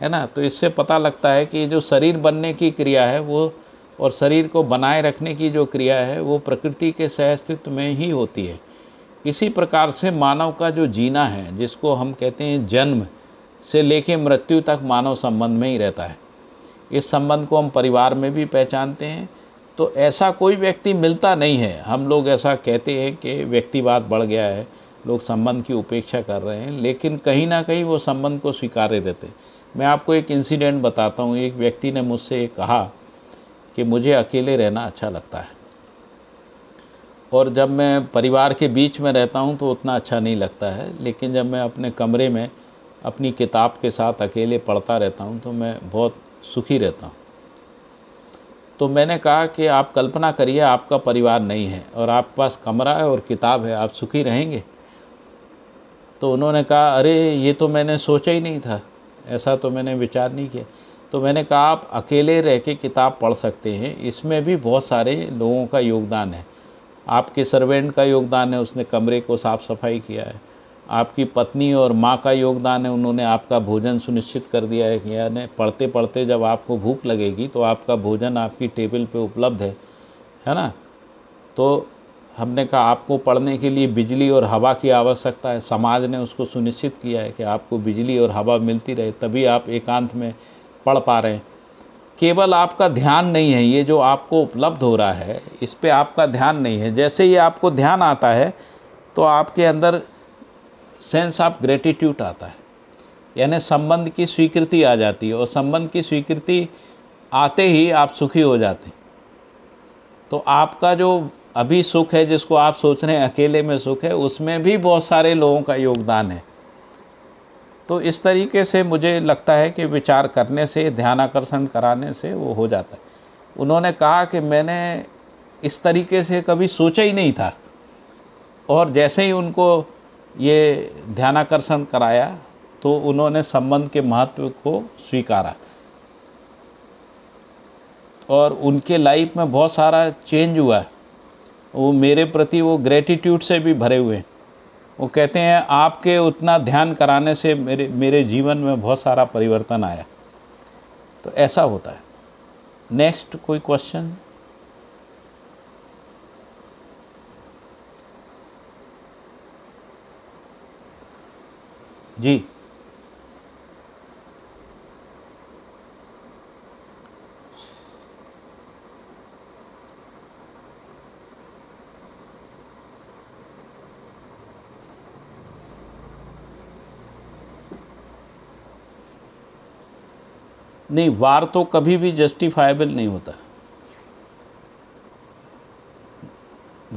है ना तो इससे पता लगता है कि जो शरीर बनने की क्रिया है वो और शरीर को बनाए रखने की जो क्रिया है वो प्रकृति के अस्तित्व में ही होती है इसी प्रकार से मानव का जो जीना है जिसको हम कहते हैं जन्म से लेके मृत्यु तक मानव संबंध में ही रहता है इस संबंध को हम परिवार में भी पहचानते हैं तो ऐसा कोई व्यक्ति मिलता नहीं है हम लोग ऐसा कहते हैं कि व्यक्तिवाद बढ़ गया है लोग संबंध की उपेक्षा कर रहे हैं लेकिन कहीं ना कहीं वो संबंध को स्वीकारे रहते हैं मैं आपको एक इंसिडेंट बताता हूँ एक व्यक्ति ने मुझसे कहा कि मुझे अकेले रहना अच्छा लगता है और जब मैं परिवार के बीच में रहता हूँ तो उतना अच्छा नहीं लगता है लेकिन जब मैं अपने कमरे में अपनी किताब के साथ अकेले पढ़ता रहता हूँ तो मैं बहुत सुखी रहता हूँ तो मैंने कहा कि आप कल्पना करिए आपका परिवार नहीं है और आपके पास कमरा है और किताब है आप सुखी रहेंगे तो उन्होंने कहा अरे ये तो मैंने सोचा ही नहीं था ऐसा तो मैंने विचार नहीं किया तो मैंने कहा आप अकेले रह के किताब पढ़ सकते हैं इसमें भी बहुत सारे लोगों का योगदान है आपके सर्वेंट का योगदान है उसने कमरे को साफ़ सफाई किया है आपकी पत्नी और माँ का योगदान है उन्होंने आपका भोजन सुनिश्चित कर दिया है यानी पढ़ते पढ़ते जब आपको भूख लगेगी तो आपका भोजन आपकी टेबल पे उपलब्ध है है ना तो हमने कहा आपको पढ़ने के लिए बिजली और हवा की आवश्यकता है समाज ने उसको सुनिश्चित किया है कि आपको बिजली और हवा मिलती रहे तभी आप एकांत में पढ़ पा रहे हैं केवल आपका ध्यान नहीं है ये जो आपको उपलब्ध हो रहा है इस पर आपका ध्यान नहीं है जैसे ही आपको ध्यान आता है तो आपके अंदर सेंस ऑफ ग्रेटिट्यूड आता है यानी संबंध की स्वीकृति आ जाती है और संबंध की स्वीकृति आते ही आप सुखी हो जाते हैं तो आपका जो अभी सुख है जिसको आप सोच रहे हैं अकेले में सुख है उसमें भी बहुत सारे लोगों का योगदान है तो इस तरीके से मुझे लगता है कि विचार करने से ध्यान आकर्षण कराने से वो हो जाता है उन्होंने कहा कि मैंने इस तरीके से कभी सोचा ही नहीं था और जैसे ही उनको ये ध्यानाकर्षण कराया तो उन्होंने संबंध के महत्व को स्वीकारा और उनके लाइफ में बहुत सारा चेंज हुआ है वो मेरे प्रति वो ग्रेटिट्यूड से भी भरे हुए हैं वो कहते हैं आपके उतना ध्यान कराने से मेरे मेरे जीवन में बहुत सारा परिवर्तन आया तो ऐसा होता है नेक्स्ट कोई क्वेश्चन जी नहीं वार तो कभी भी जस्टिफाइबल नहीं होता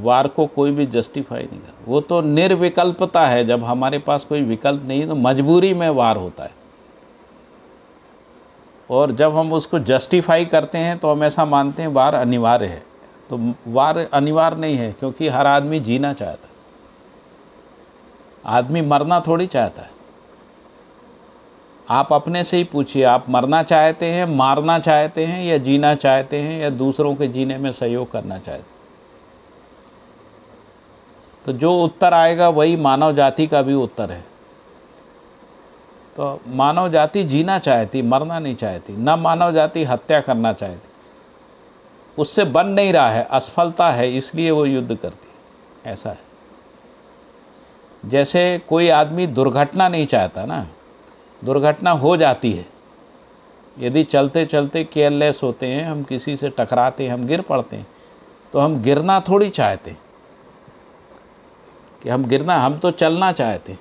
वार को कोई भी जस्टिफाई नहीं कर वो तो निर्विकल्पता है जब हमारे पास कोई विकल्प नहीं तो मजबूरी में वार होता है और जब हम उसको जस्टिफाई करते हैं तो हम ऐसा मानते हैं वार अनिवार्य है तो वार अनिवार्य नहीं है क्योंकि हर आदमी जीना चाहता है आदमी मरना थोड़ी चाहता है आप अपने से ही पूछिए आप मरना चाहते हैं मारना चाहते हैं या जीना चाहते हैं या दूसरों के जीने में सहयोग करना चाहते हैं तो जो उत्तर आएगा वही मानव जाति का भी उत्तर है तो मानव जाति जीना चाहती मरना नहीं चाहती न मानव जाति हत्या करना चाहती उससे बन नहीं रहा है असफलता है इसलिए वो युद्ध करती ऐसा है जैसे कोई आदमी दुर्घटना नहीं चाहता ना दुर्घटना हो जाती है यदि चलते चलते केयरलेस होते हैं हम किसी से टकराते हैं हम गिर पड़ते हैं तो हम गिरना थोड़ी चाहते हैं कि हम गिरना हम तो चलना चाहते हैं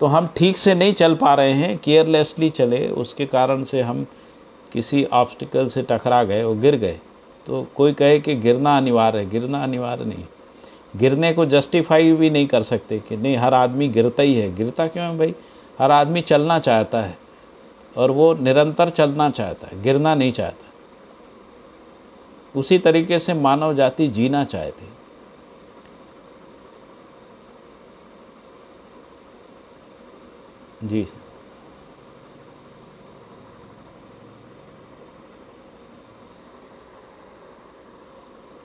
तो हम ठीक से नहीं चल पा रहे हैं केयरलेसली चले उसके कारण से हम किसी ऑब्स्टिकल से टकरा गए और गिर गए तो कोई कहे कि गिरना अनिवार्य है गिरना अनिवार्य नहीं गिरने को जस्टिफाई भी नहीं कर सकते कि नहीं हर आदमी गिरता ही है गिरता क्यों है भाई हर आदमी चलना चाहता है और वो निरंतर चलना चाहता है गिरना नहीं चाहता उसी तरीके से मानव जाति जीना चाहती जी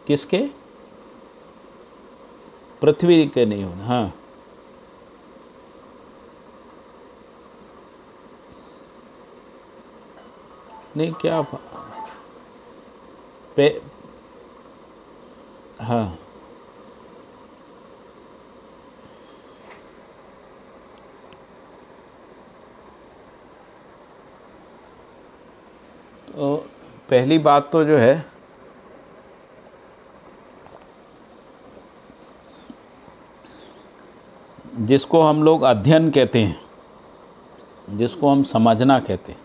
किसके पृथ्वी के नहीं होना हाँ नहीं क्या पे हाँ तो पहली बात तो जो है जिसको हम लोग अध्ययन कहते हैं जिसको हम समझना कहते हैं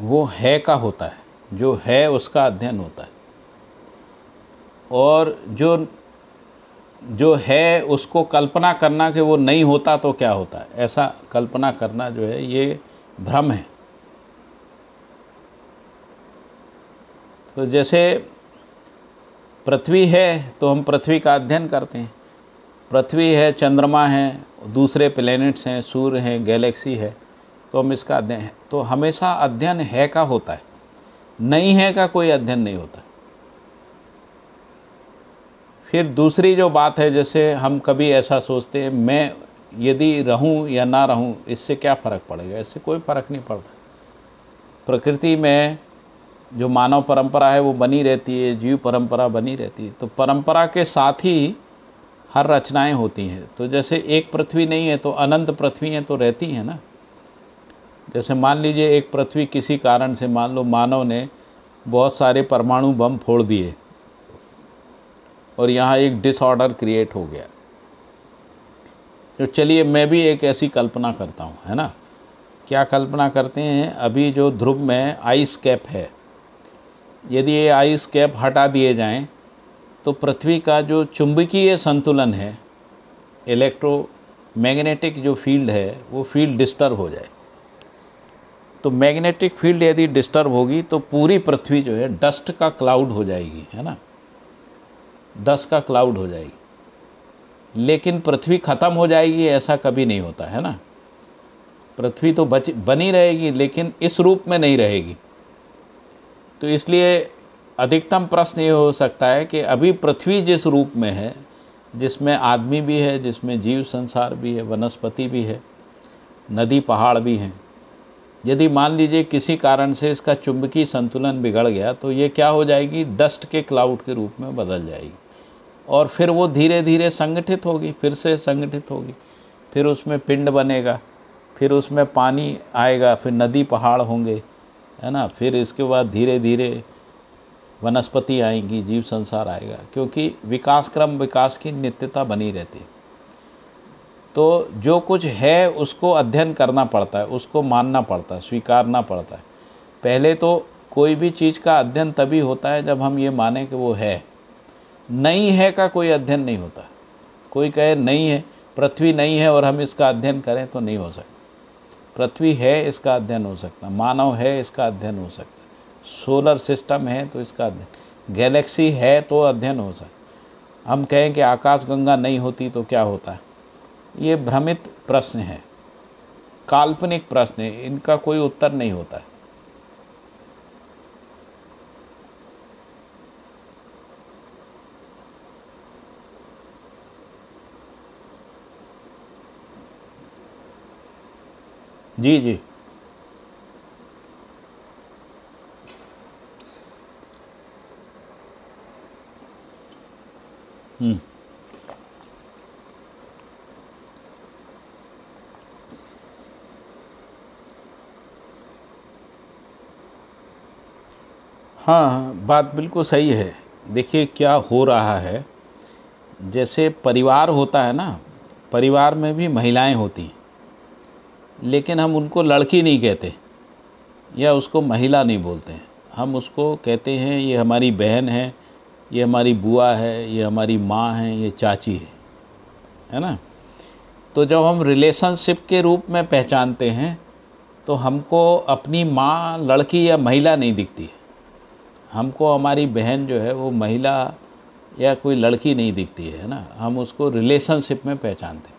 वो है का होता है जो है उसका अध्ययन होता है और जो जो है उसको कल्पना करना कि वो नहीं होता तो क्या होता है ऐसा कल्पना करना जो है ये भ्रम है तो जैसे पृथ्वी है तो हम पृथ्वी का अध्ययन करते हैं पृथ्वी है चंद्रमा है दूसरे प्लैनेट्स हैं सूर्य हैं गैलेक्सी है तो हम इसका अध्ययन तो हमेशा अध्ययन है का होता है नहीं है का कोई अध्ययन नहीं होता फिर दूसरी जो बात है जैसे हम कभी ऐसा सोचते हैं मैं यदि रहूं या ना रहूं इससे क्या फ़र्क पड़ेगा इससे कोई फ़र्क नहीं पड़ता प्रकृति में जो मानव परंपरा है वो बनी रहती है जीव परंपरा बनी रहती है तो परंपरा के साथ ही हर रचनाएं होती हैं तो जैसे एक पृथ्वी नहीं है तो अनंत पृथ्वी हैं तो रहती हैं ना जैसे मान लीजिए एक पृथ्वी किसी कारण से मान लो मानव ने बहुत सारे परमाणु बम फोड़ दिए और यहाँ एक डिसऑर्डर क्रिएट हो गया तो चलिए मैं भी एक ऐसी कल्पना करता हूँ है ना क्या कल्पना करते हैं अभी जो ध्रुव में आइस कैप है यदि ये आइस कैप हटा दिए जाएं तो पृथ्वी का जो चुंबकीय संतुलन है इलेक्ट्रोमैग्नेटिक जो फील्ड है वो फील्ड डिस्टर्ब हो जाए तो मैग्नेटिक फील्ड यदि डिस्टर्ब होगी तो पूरी पृथ्वी जो है डस्ट का क्लाउड हो जाएगी है ना डस्ट का क्लाउड हो जाएगी लेकिन पृथ्वी ख़त्म हो जाएगी ऐसा कभी नहीं होता है ना पृथ्वी तो बच बनी रहेगी लेकिन इस रूप में नहीं रहेगी तो इसलिए अधिकतम प्रश्न ये हो सकता है कि अभी पृथ्वी जिस रूप में है जिसमें आदमी भी है जिसमें जीव संसार भी है वनस्पति भी है नदी पहाड़ भी हैं यदि मान लीजिए किसी कारण से इसका चुंबकीय संतुलन बिगड़ गया तो ये क्या हो जाएगी डस्ट के क्लाउड के रूप में बदल जाएगी और फिर वो धीरे धीरे संगठित होगी फिर से संगठित होगी फिर उसमें पिंड बनेगा फिर उसमें पानी आएगा फिर नदी पहाड़ होंगे है ना फिर इसके बाद धीरे धीरे वनस्पति आएंगी जीव संसार आएगा क्योंकि विकास क्रम विकास की नित्यता बनी रहती है तो जो कुछ है उसको अध्ययन करना पड़ता है उसको मानना पड़ता है स्वीकारना पड़ता है पहले तो कोई भी चीज़ का अध्ययन तभी होता है जब हम ये माने कि वो है नहीं है का कोई अध्ययन नहीं होता कोई कहे नहीं है पृथ्वी नहीं है और हम इसका अध्ययन करें तो नहीं हो सकता पृथ्वी है इसका अध्ययन हो सकता मानव है इसका अध्ययन हो सकता सोलर सिस्टम है तो इसका अध्ययन गैलेक्सी है तो अध्ययन हो सकता हम कहें कि आकाश गंगा नहीं होती तो क्या होता है ये भ्रमित प्रश्न है काल्पनिक प्रश्न है इनका कोई उत्तर नहीं होता है जी जी हम्म हाँ बात बिल्कुल सही है देखिए क्या हो रहा है जैसे परिवार होता है ना परिवार में भी महिलाएं होती लेकिन हम उनको लड़की नहीं कहते या उसको महिला नहीं बोलते हैं हम उसको कहते हैं ये हमारी बहन है ये हमारी बुआ है ये हमारी माँ है ये चाची है है ना तो जब हम रिलेशनशिप के रूप में पहचानते हैं तो हमको अपनी माँ लड़की या महिला नहीं दिखती है हमको हमारी बहन जो है वो महिला या कोई लड़की नहीं दिखती है ना हम उसको रिलेशनशिप में पहचानते हैं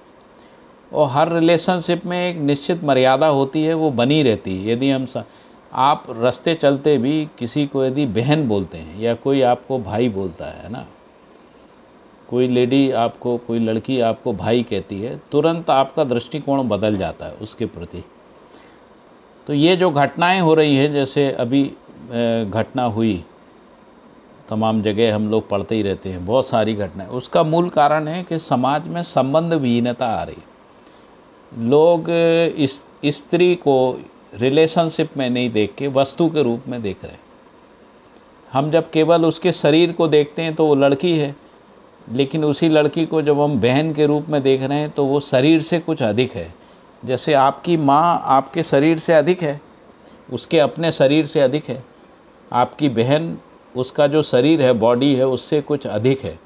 और हर रिलेशनशिप में एक निश्चित मर्यादा होती है वो बनी रहती है यदि हम सा, आप रास्ते चलते भी किसी को यदि बहन बोलते हैं या कोई आपको भाई बोलता है ना कोई लेडी आपको कोई लड़की आपको भाई कहती है तुरंत आपका दृष्टिकोण बदल जाता है उसके प्रति तो ये जो घटनाएं हो रही हैं जैसे अभी घटना हुई तमाम जगह हम लोग पढ़ते ही रहते हैं बहुत सारी घटनाएं उसका मूल कारण है कि समाज में संबंध विहीनता आ रही लोग इस स्त्री को रिलेशनशिप में नहीं देख के वस्तु के रूप में देख रहे हैं हम जब केवल उसके शरीर को देखते हैं तो वो लड़की है लेकिन उसी लड़की को जब हम बहन के रूप में देख रहे हैं तो वो शरीर से कुछ अधिक है जैसे आपकी माँ आपके शरीर से अधिक है उसके अपने शरीर से अधिक है आपकी बहन उसका जो शरीर है बॉडी है उससे कुछ अधिक है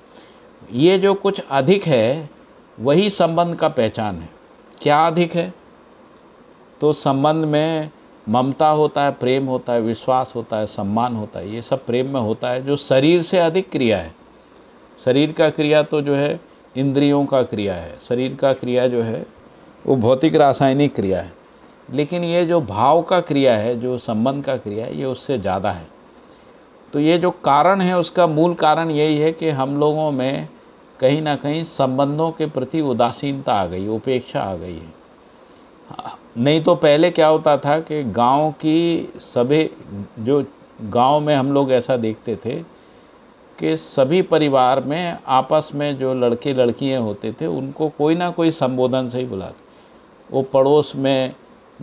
ये जो कुछ अधिक है वही संबंध का पहचान है क्या अधिक है तो संबंध में ममता होता है प्रेम होता है विश्वास होता है सम्मान होता है ये सब प्रेम में होता है जो शरीर से अधिक क्रिया है शरीर का क्रिया तो जो है इंद्रियों का क्रिया है शरीर का क्रिया जो है वो भौतिक रासायनिक क्रिया है लेकिन ये जो भाव का क्रिया है जो संबंध का क्रिया है ये उससे ज़्यादा है तो ये जो कारण है उसका मूल कारण यही है कि हम लोगों में कहीं ना कहीं संबंधों के प्रति उदासीनता आ गई उपेक्षा आ गई है नहीं तो पहले क्या होता था कि गांव की सभी जो गांव में हम लोग ऐसा देखते थे कि सभी परिवार में आपस में जो लड़के लड़कियां होते थे उनको कोई ना कोई संबोधन से ही बुलाते वो पड़ोस में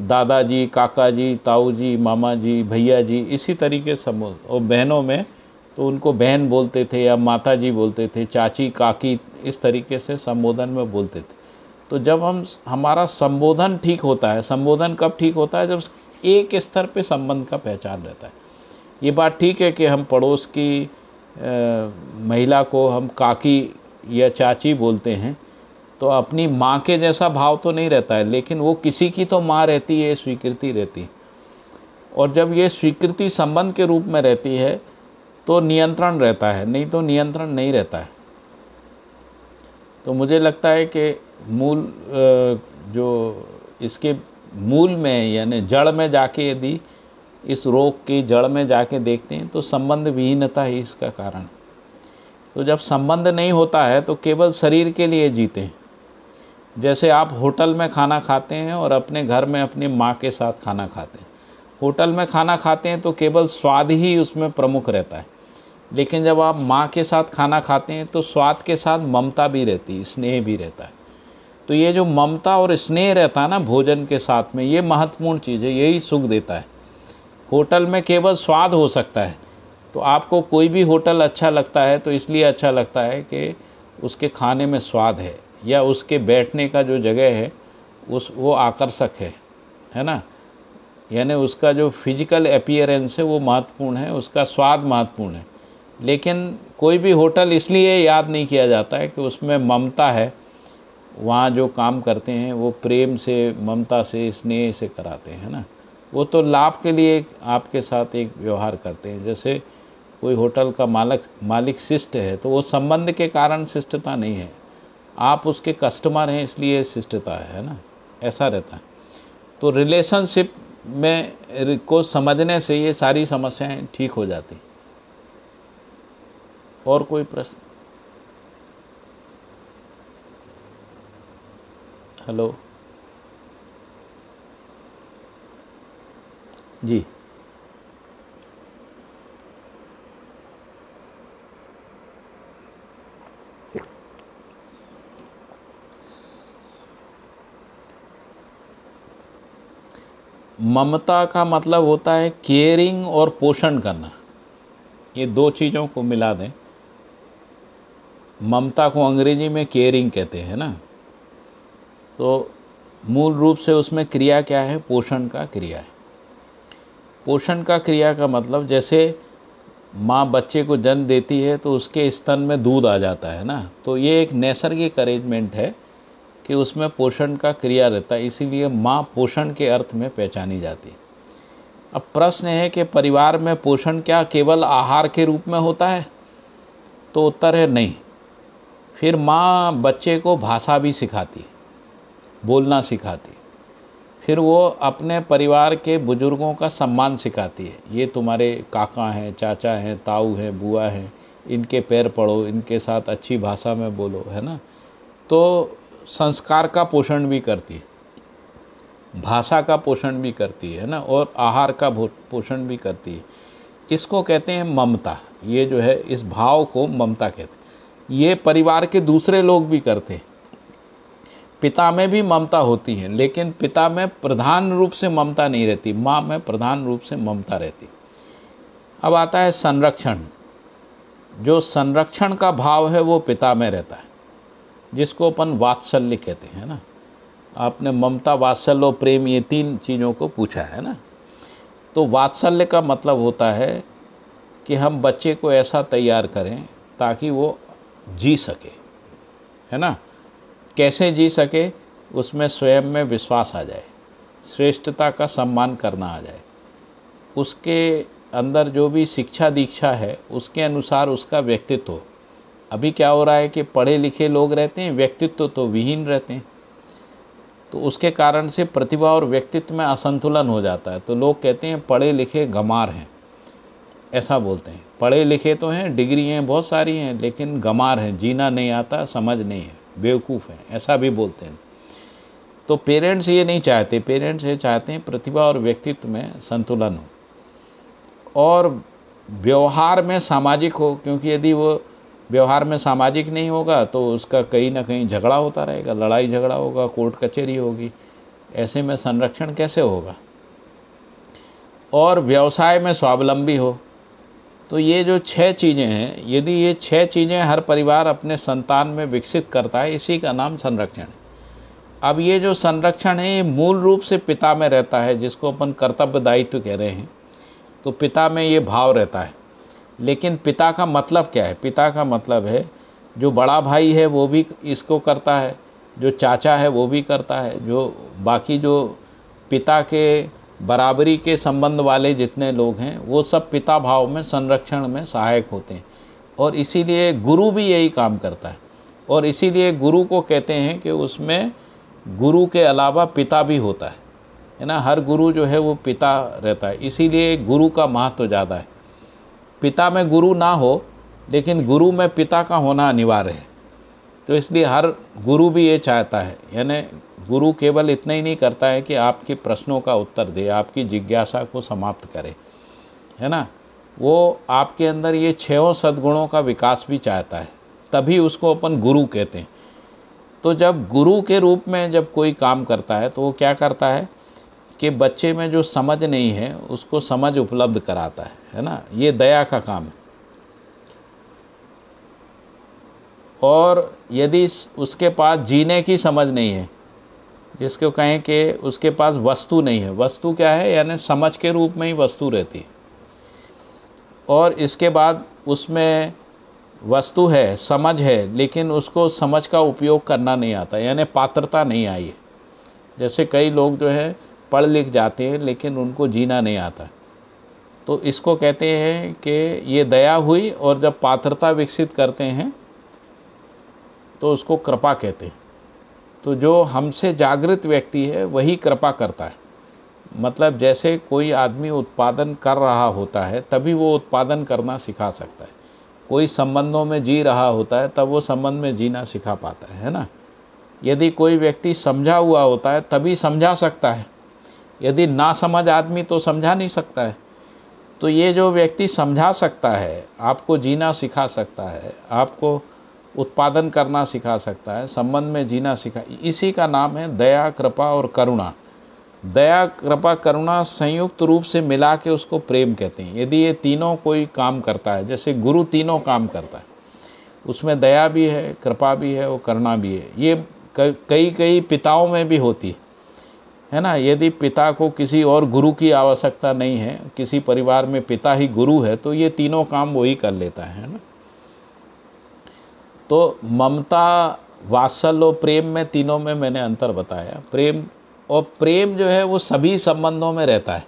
दादाजी काका जी ताऊ जी मामा जी भैया जी इसी तरीके सब और बहनों में तो उनको बहन बोलते थे या माता जी बोलते थे चाची काकी इस तरीके से संबोधन में बोलते थे तो जब हम हमारा संबोधन ठीक होता है संबोधन कब ठीक होता है जब एक स्तर पे संबंध का पहचान रहता है ये बात ठीक है कि हम पड़ोस की आ, महिला को हम काकी या चाची बोलते हैं तो अपनी माँ के जैसा भाव तो नहीं रहता है लेकिन वो किसी की तो माँ रहती है स्वीकृति रहती और जब ये स्वीकृति संबंध के रूप में रहती है तो नियंत्रण रहता है नहीं तो नियंत्रण नहीं रहता है तो मुझे लगता है कि मूल जो इसके मूल में यानी जड़ में जाके यदि इस रोग की जड़ में जाके देखते हैं तो संबंध विहीनता ही इसका कारण तो जब संबंध नहीं होता है तो केवल शरीर के लिए जीते हैं जैसे आप होटल में खाना खाते हैं और अपने घर में अपनी माँ के साथ खाना खाते हैं होटल में खाना खाते हैं तो केवल स्वाद ही उसमें प्रमुख रहता है लेकिन जब आप माँ के साथ खाना खाते हैं तो स्वाद के साथ ममता भी रहती है स्नेह भी रहता है तो ये जो ममता और स्नेह रहता है ना भोजन के साथ में ये महत्वपूर्ण चीज़ है यही सुख देता है होटल में केवल स्वाद हो सकता है तो आपको कोई भी होटल अच्छा लगता है तो इसलिए अच्छा लगता है कि उसके खाने में स्वाद है या उसके बैठने का जो जगह है उस वो आकर्षक है है ना यानी उसका जो फिजिकल अपियरेंस है वो महत्वपूर्ण है उसका स्वाद महत्वपूर्ण है लेकिन कोई भी होटल इसलिए याद नहीं किया जाता है कि उसमें ममता है वहाँ जो काम करते हैं वो प्रेम से ममता से स्नेह से कराते हैं ना वो तो लाभ के लिए आपके साथ एक व्यवहार करते हैं जैसे कोई होटल का मालक मालिक शिष्ट है तो वो संबंध के कारण शिष्टता नहीं है आप उसके कस्टमर हैं इसलिए शिष्टता है ना ऐसा रहता है तो रिलेशनशिप में को समझने से ये सारी समस्याएं ठीक हो जाती और कोई प्रश्न हेलो जी ममता का मतलब होता है केयरिंग और पोषण करना ये दो चीज़ों को मिला दें ममता को अंग्रेजी में केयरिंग कहते हैं ना तो मूल रूप से उसमें क्रिया क्या है पोषण का क्रिया है पोषण का क्रिया का मतलब जैसे माँ बच्चे को जन्म देती है तो उसके स्तन में दूध आ जाता है ना तो ये एक नैसर्गिक अरेंजमेंट है कि उसमें पोषण का क्रिया रहता है इसीलिए माँ पोषण के अर्थ में पहचानी जाती अब प्रश्न है कि परिवार में पोषण क्या केवल आहार के रूप में होता है तो उत्तर है नहीं फिर माँ बच्चे को भाषा भी सिखाती बोलना सिखाती फिर वो अपने परिवार के बुज़ुर्गों का सम्मान सिखाती है ये तुम्हारे काका हैं चाचा हैं ताऊ हैं बुआ हैं इनके पैर पढ़ो इनके साथ अच्छी भाषा में बोलो है ना तो संस्कार का पोषण भी करती है भाषा का पोषण भी करती है ना और आहार का पोषण भी करती है इसको कहते हैं ममता ये जो है इस भाव को ममता कहते हैं ये परिवार के दूसरे लोग भी करते हैं पिता में भी ममता होती है लेकिन पिता में प्रधान रूप से ममता नहीं रहती माँ में प्रधान रूप से ममता रहती अब आता है संरक्षण जो संरक्षण का भाव है वो पिता में रहता है जिसको अपन वात्सल्य कहते हैं ना आपने ममता वात्सल्य और प्रेम ये तीन चीज़ों को पूछा है ना तो वात्सल्य का मतलब होता है कि हम बच्चे को ऐसा तैयार करें ताकि वो जी सके है ना कैसे जी सके उसमें स्वयं में विश्वास आ जाए श्रेष्ठता का सम्मान करना आ जाए उसके अंदर जो भी शिक्षा दीक्षा है उसके अनुसार उसका व्यक्तित्व अभी क्या हो रहा है कि पढ़े लिखे लोग रहते हैं व्यक्तित्व तो विहीन रहते हैं तो उसके कारण से प्रतिभा और व्यक्तित्व में असंतुलन हो जाता है तो लोग कहते हैं पढ़े लिखे गमार हैं ऐसा बोलते हैं पढ़े लिखे तो हैं डिग्री हैं बहुत सारी हैं लेकिन गमार हैं जीना नहीं आता समझ नहीं है बेवकूफ़ हैं ऐसा भी बोलते हैं तो पेरेंट्स ये नहीं चाहते पेरेंट्स ये चाहते हैं प्रतिभा और व्यक्तित्व में संतुलन हो और व्यवहार में सामाजिक हो क्योंकि यदि वो व्यवहार में सामाजिक नहीं होगा तो उसका कहीं ना कहीं झगड़ा होता रहेगा लड़ाई झगड़ा होगा कोर्ट कचहरी होगी ऐसे में संरक्षण कैसे होगा और व्यवसाय में स्वावलंबी हो तो ये जो छह चीज़ें हैं यदि ये छह चीज़ें हर परिवार अपने संतान में विकसित करता है इसी का नाम संरक्षण है अब ये जो संरक्षण है ये मूल रूप से पिता में रहता है जिसको अपन कर्तव्य दायित्व कह रहे हैं तो पिता में ये भाव रहता है लेकिन पिता का मतलब क्या है पिता का मतलब है जो बड़ा भाई है वो भी इसको करता है जो चाचा है वो भी करता है जो बाकी जो पिता के बराबरी के संबंध वाले जितने लोग हैं वो सब पिता भाव में संरक्षण में सहायक होते हैं और इसीलिए गुरु भी यही काम करता है और इसीलिए गुरु को कहते हैं कि उसमें गुरु के अलावा पिता भी होता है है ना हर गुरु जो है वो पिता रहता है इसीलिए गुरु का महत्व तो ज़्यादा है पिता में गुरु ना हो लेकिन गुरु में पिता का होना अनिवार्य है तो इसलिए हर गुरु भी ये चाहता है यानी गुरु केवल इतना ही नहीं करता है कि आपके प्रश्नों का उत्तर दे आपकी जिज्ञासा को समाप्त करे है ना वो आपके अंदर ये छों सद्गुणों का विकास भी चाहता है तभी उसको अपन गुरु कहते हैं तो जब गुरु के रूप में जब कोई काम करता है तो वो क्या करता है कि बच्चे में जो समझ नहीं है उसको समझ उपलब्ध कराता है है ना ये दया का काम है और यदि उसके पास जीने की समझ नहीं है जिसको कहें कि उसके पास वस्तु नहीं है वस्तु क्या है यानी समझ के रूप में ही वस्तु रहती है और इसके बाद उसमें वस्तु है समझ है लेकिन उसको समझ का उपयोग करना नहीं आता यानी पात्रता नहीं आई है जैसे कई लोग जो है पढ़ लिख जाते हैं लेकिन उनको जीना नहीं आता तो इसको कहते हैं कि ये दया हुई और जब पात्रता विकसित करते हैं तो उसको कृपा कहते हैं तो जो हमसे जागृत व्यक्ति है वही कृपा करता है मतलब जैसे कोई आदमी उत्पादन कर रहा होता है तभी वो उत्पादन करना सिखा सकता है कोई संबंधों में जी रहा होता है तब वो संबंध में जीना सिखा पाता है है ना यदि कोई व्यक्ति समझा हुआ होता है तभी समझा सकता है यदि ना समझ आदमी तो समझा नहीं सकता है तो ये जो व्यक्ति समझा सकता है आपको जीना सिखा सकता है आपको उत्पादन करना सिखा सकता है संबंध में जीना सिखा इसी का नाम है दया कृपा और करुणा दया कृपा करुणा संयुक्त रूप से मिला के उसको प्रेम कहते हैं यदि ये तीनों कोई काम करता है जैसे गुरु तीनों काम करता है उसमें दया भी है कृपा भी है और करुणा भी है ये कई कई पिताओं में भी होती है है ना यदि पिता को किसी और गुरु की आवश्यकता नहीं है किसी परिवार में पिता ही गुरु है तो ये तीनों काम वही कर लेता है ना तो ममता वात्सल और प्रेम में तीनों में मैंने अंतर बताया प्रेम और प्रेम जो है वो सभी संबंधों में रहता है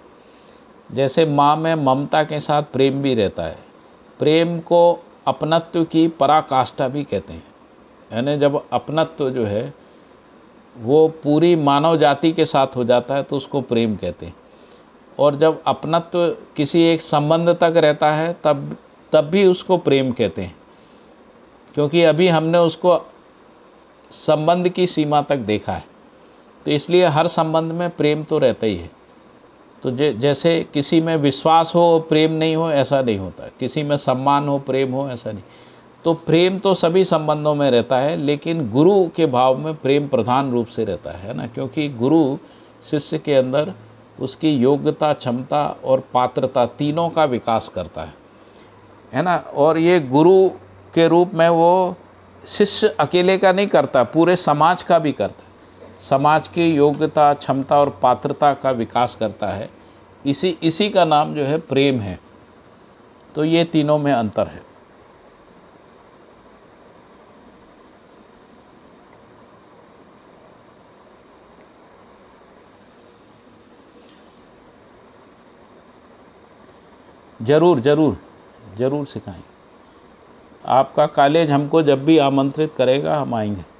जैसे माँ में ममता के साथ प्रेम भी रहता है प्रेम को अपनत्व की पराकाष्ठा भी कहते हैं यानी जब अपनत्व जो है वो पूरी मानव जाति के साथ हो जाता है तो उसको प्रेम कहते हैं और जब अपनत्व तो किसी एक संबंध तक रहता है तब तब भी उसको प्रेम कहते हैं क्योंकि अभी हमने उसको संबंध की सीमा तक देखा है तो इसलिए हर संबंध में प्रेम तो रहता ही है तो जैसे किसी में विश्वास हो प्रेम नहीं हो ऐसा नहीं होता किसी में सम्मान हो प्रेम हो ऐसा नहीं तो प्रेम तो सभी संबंधों में रहता है लेकिन गुरु के भाव में प्रेम प्रधान रूप से रहता है ना क्योंकि गुरु शिष्य के अंदर उसकी योग्यता क्षमता और पात्रता तीनों का विकास करता है है ना और ये गुरु के रूप में वो शिष्य अकेले का नहीं करता पूरे समाज का भी करता है समाज की योग्यता क्षमता और पात्रता का विकास करता है इसी इसी का नाम जो है प्रेम है तो ये तीनों में अंतर है ज़रूर ज़रूर ज़रूर सिखाएंगे आपका कॉलेज हमको जब भी आमंत्रित करेगा हम आएंगे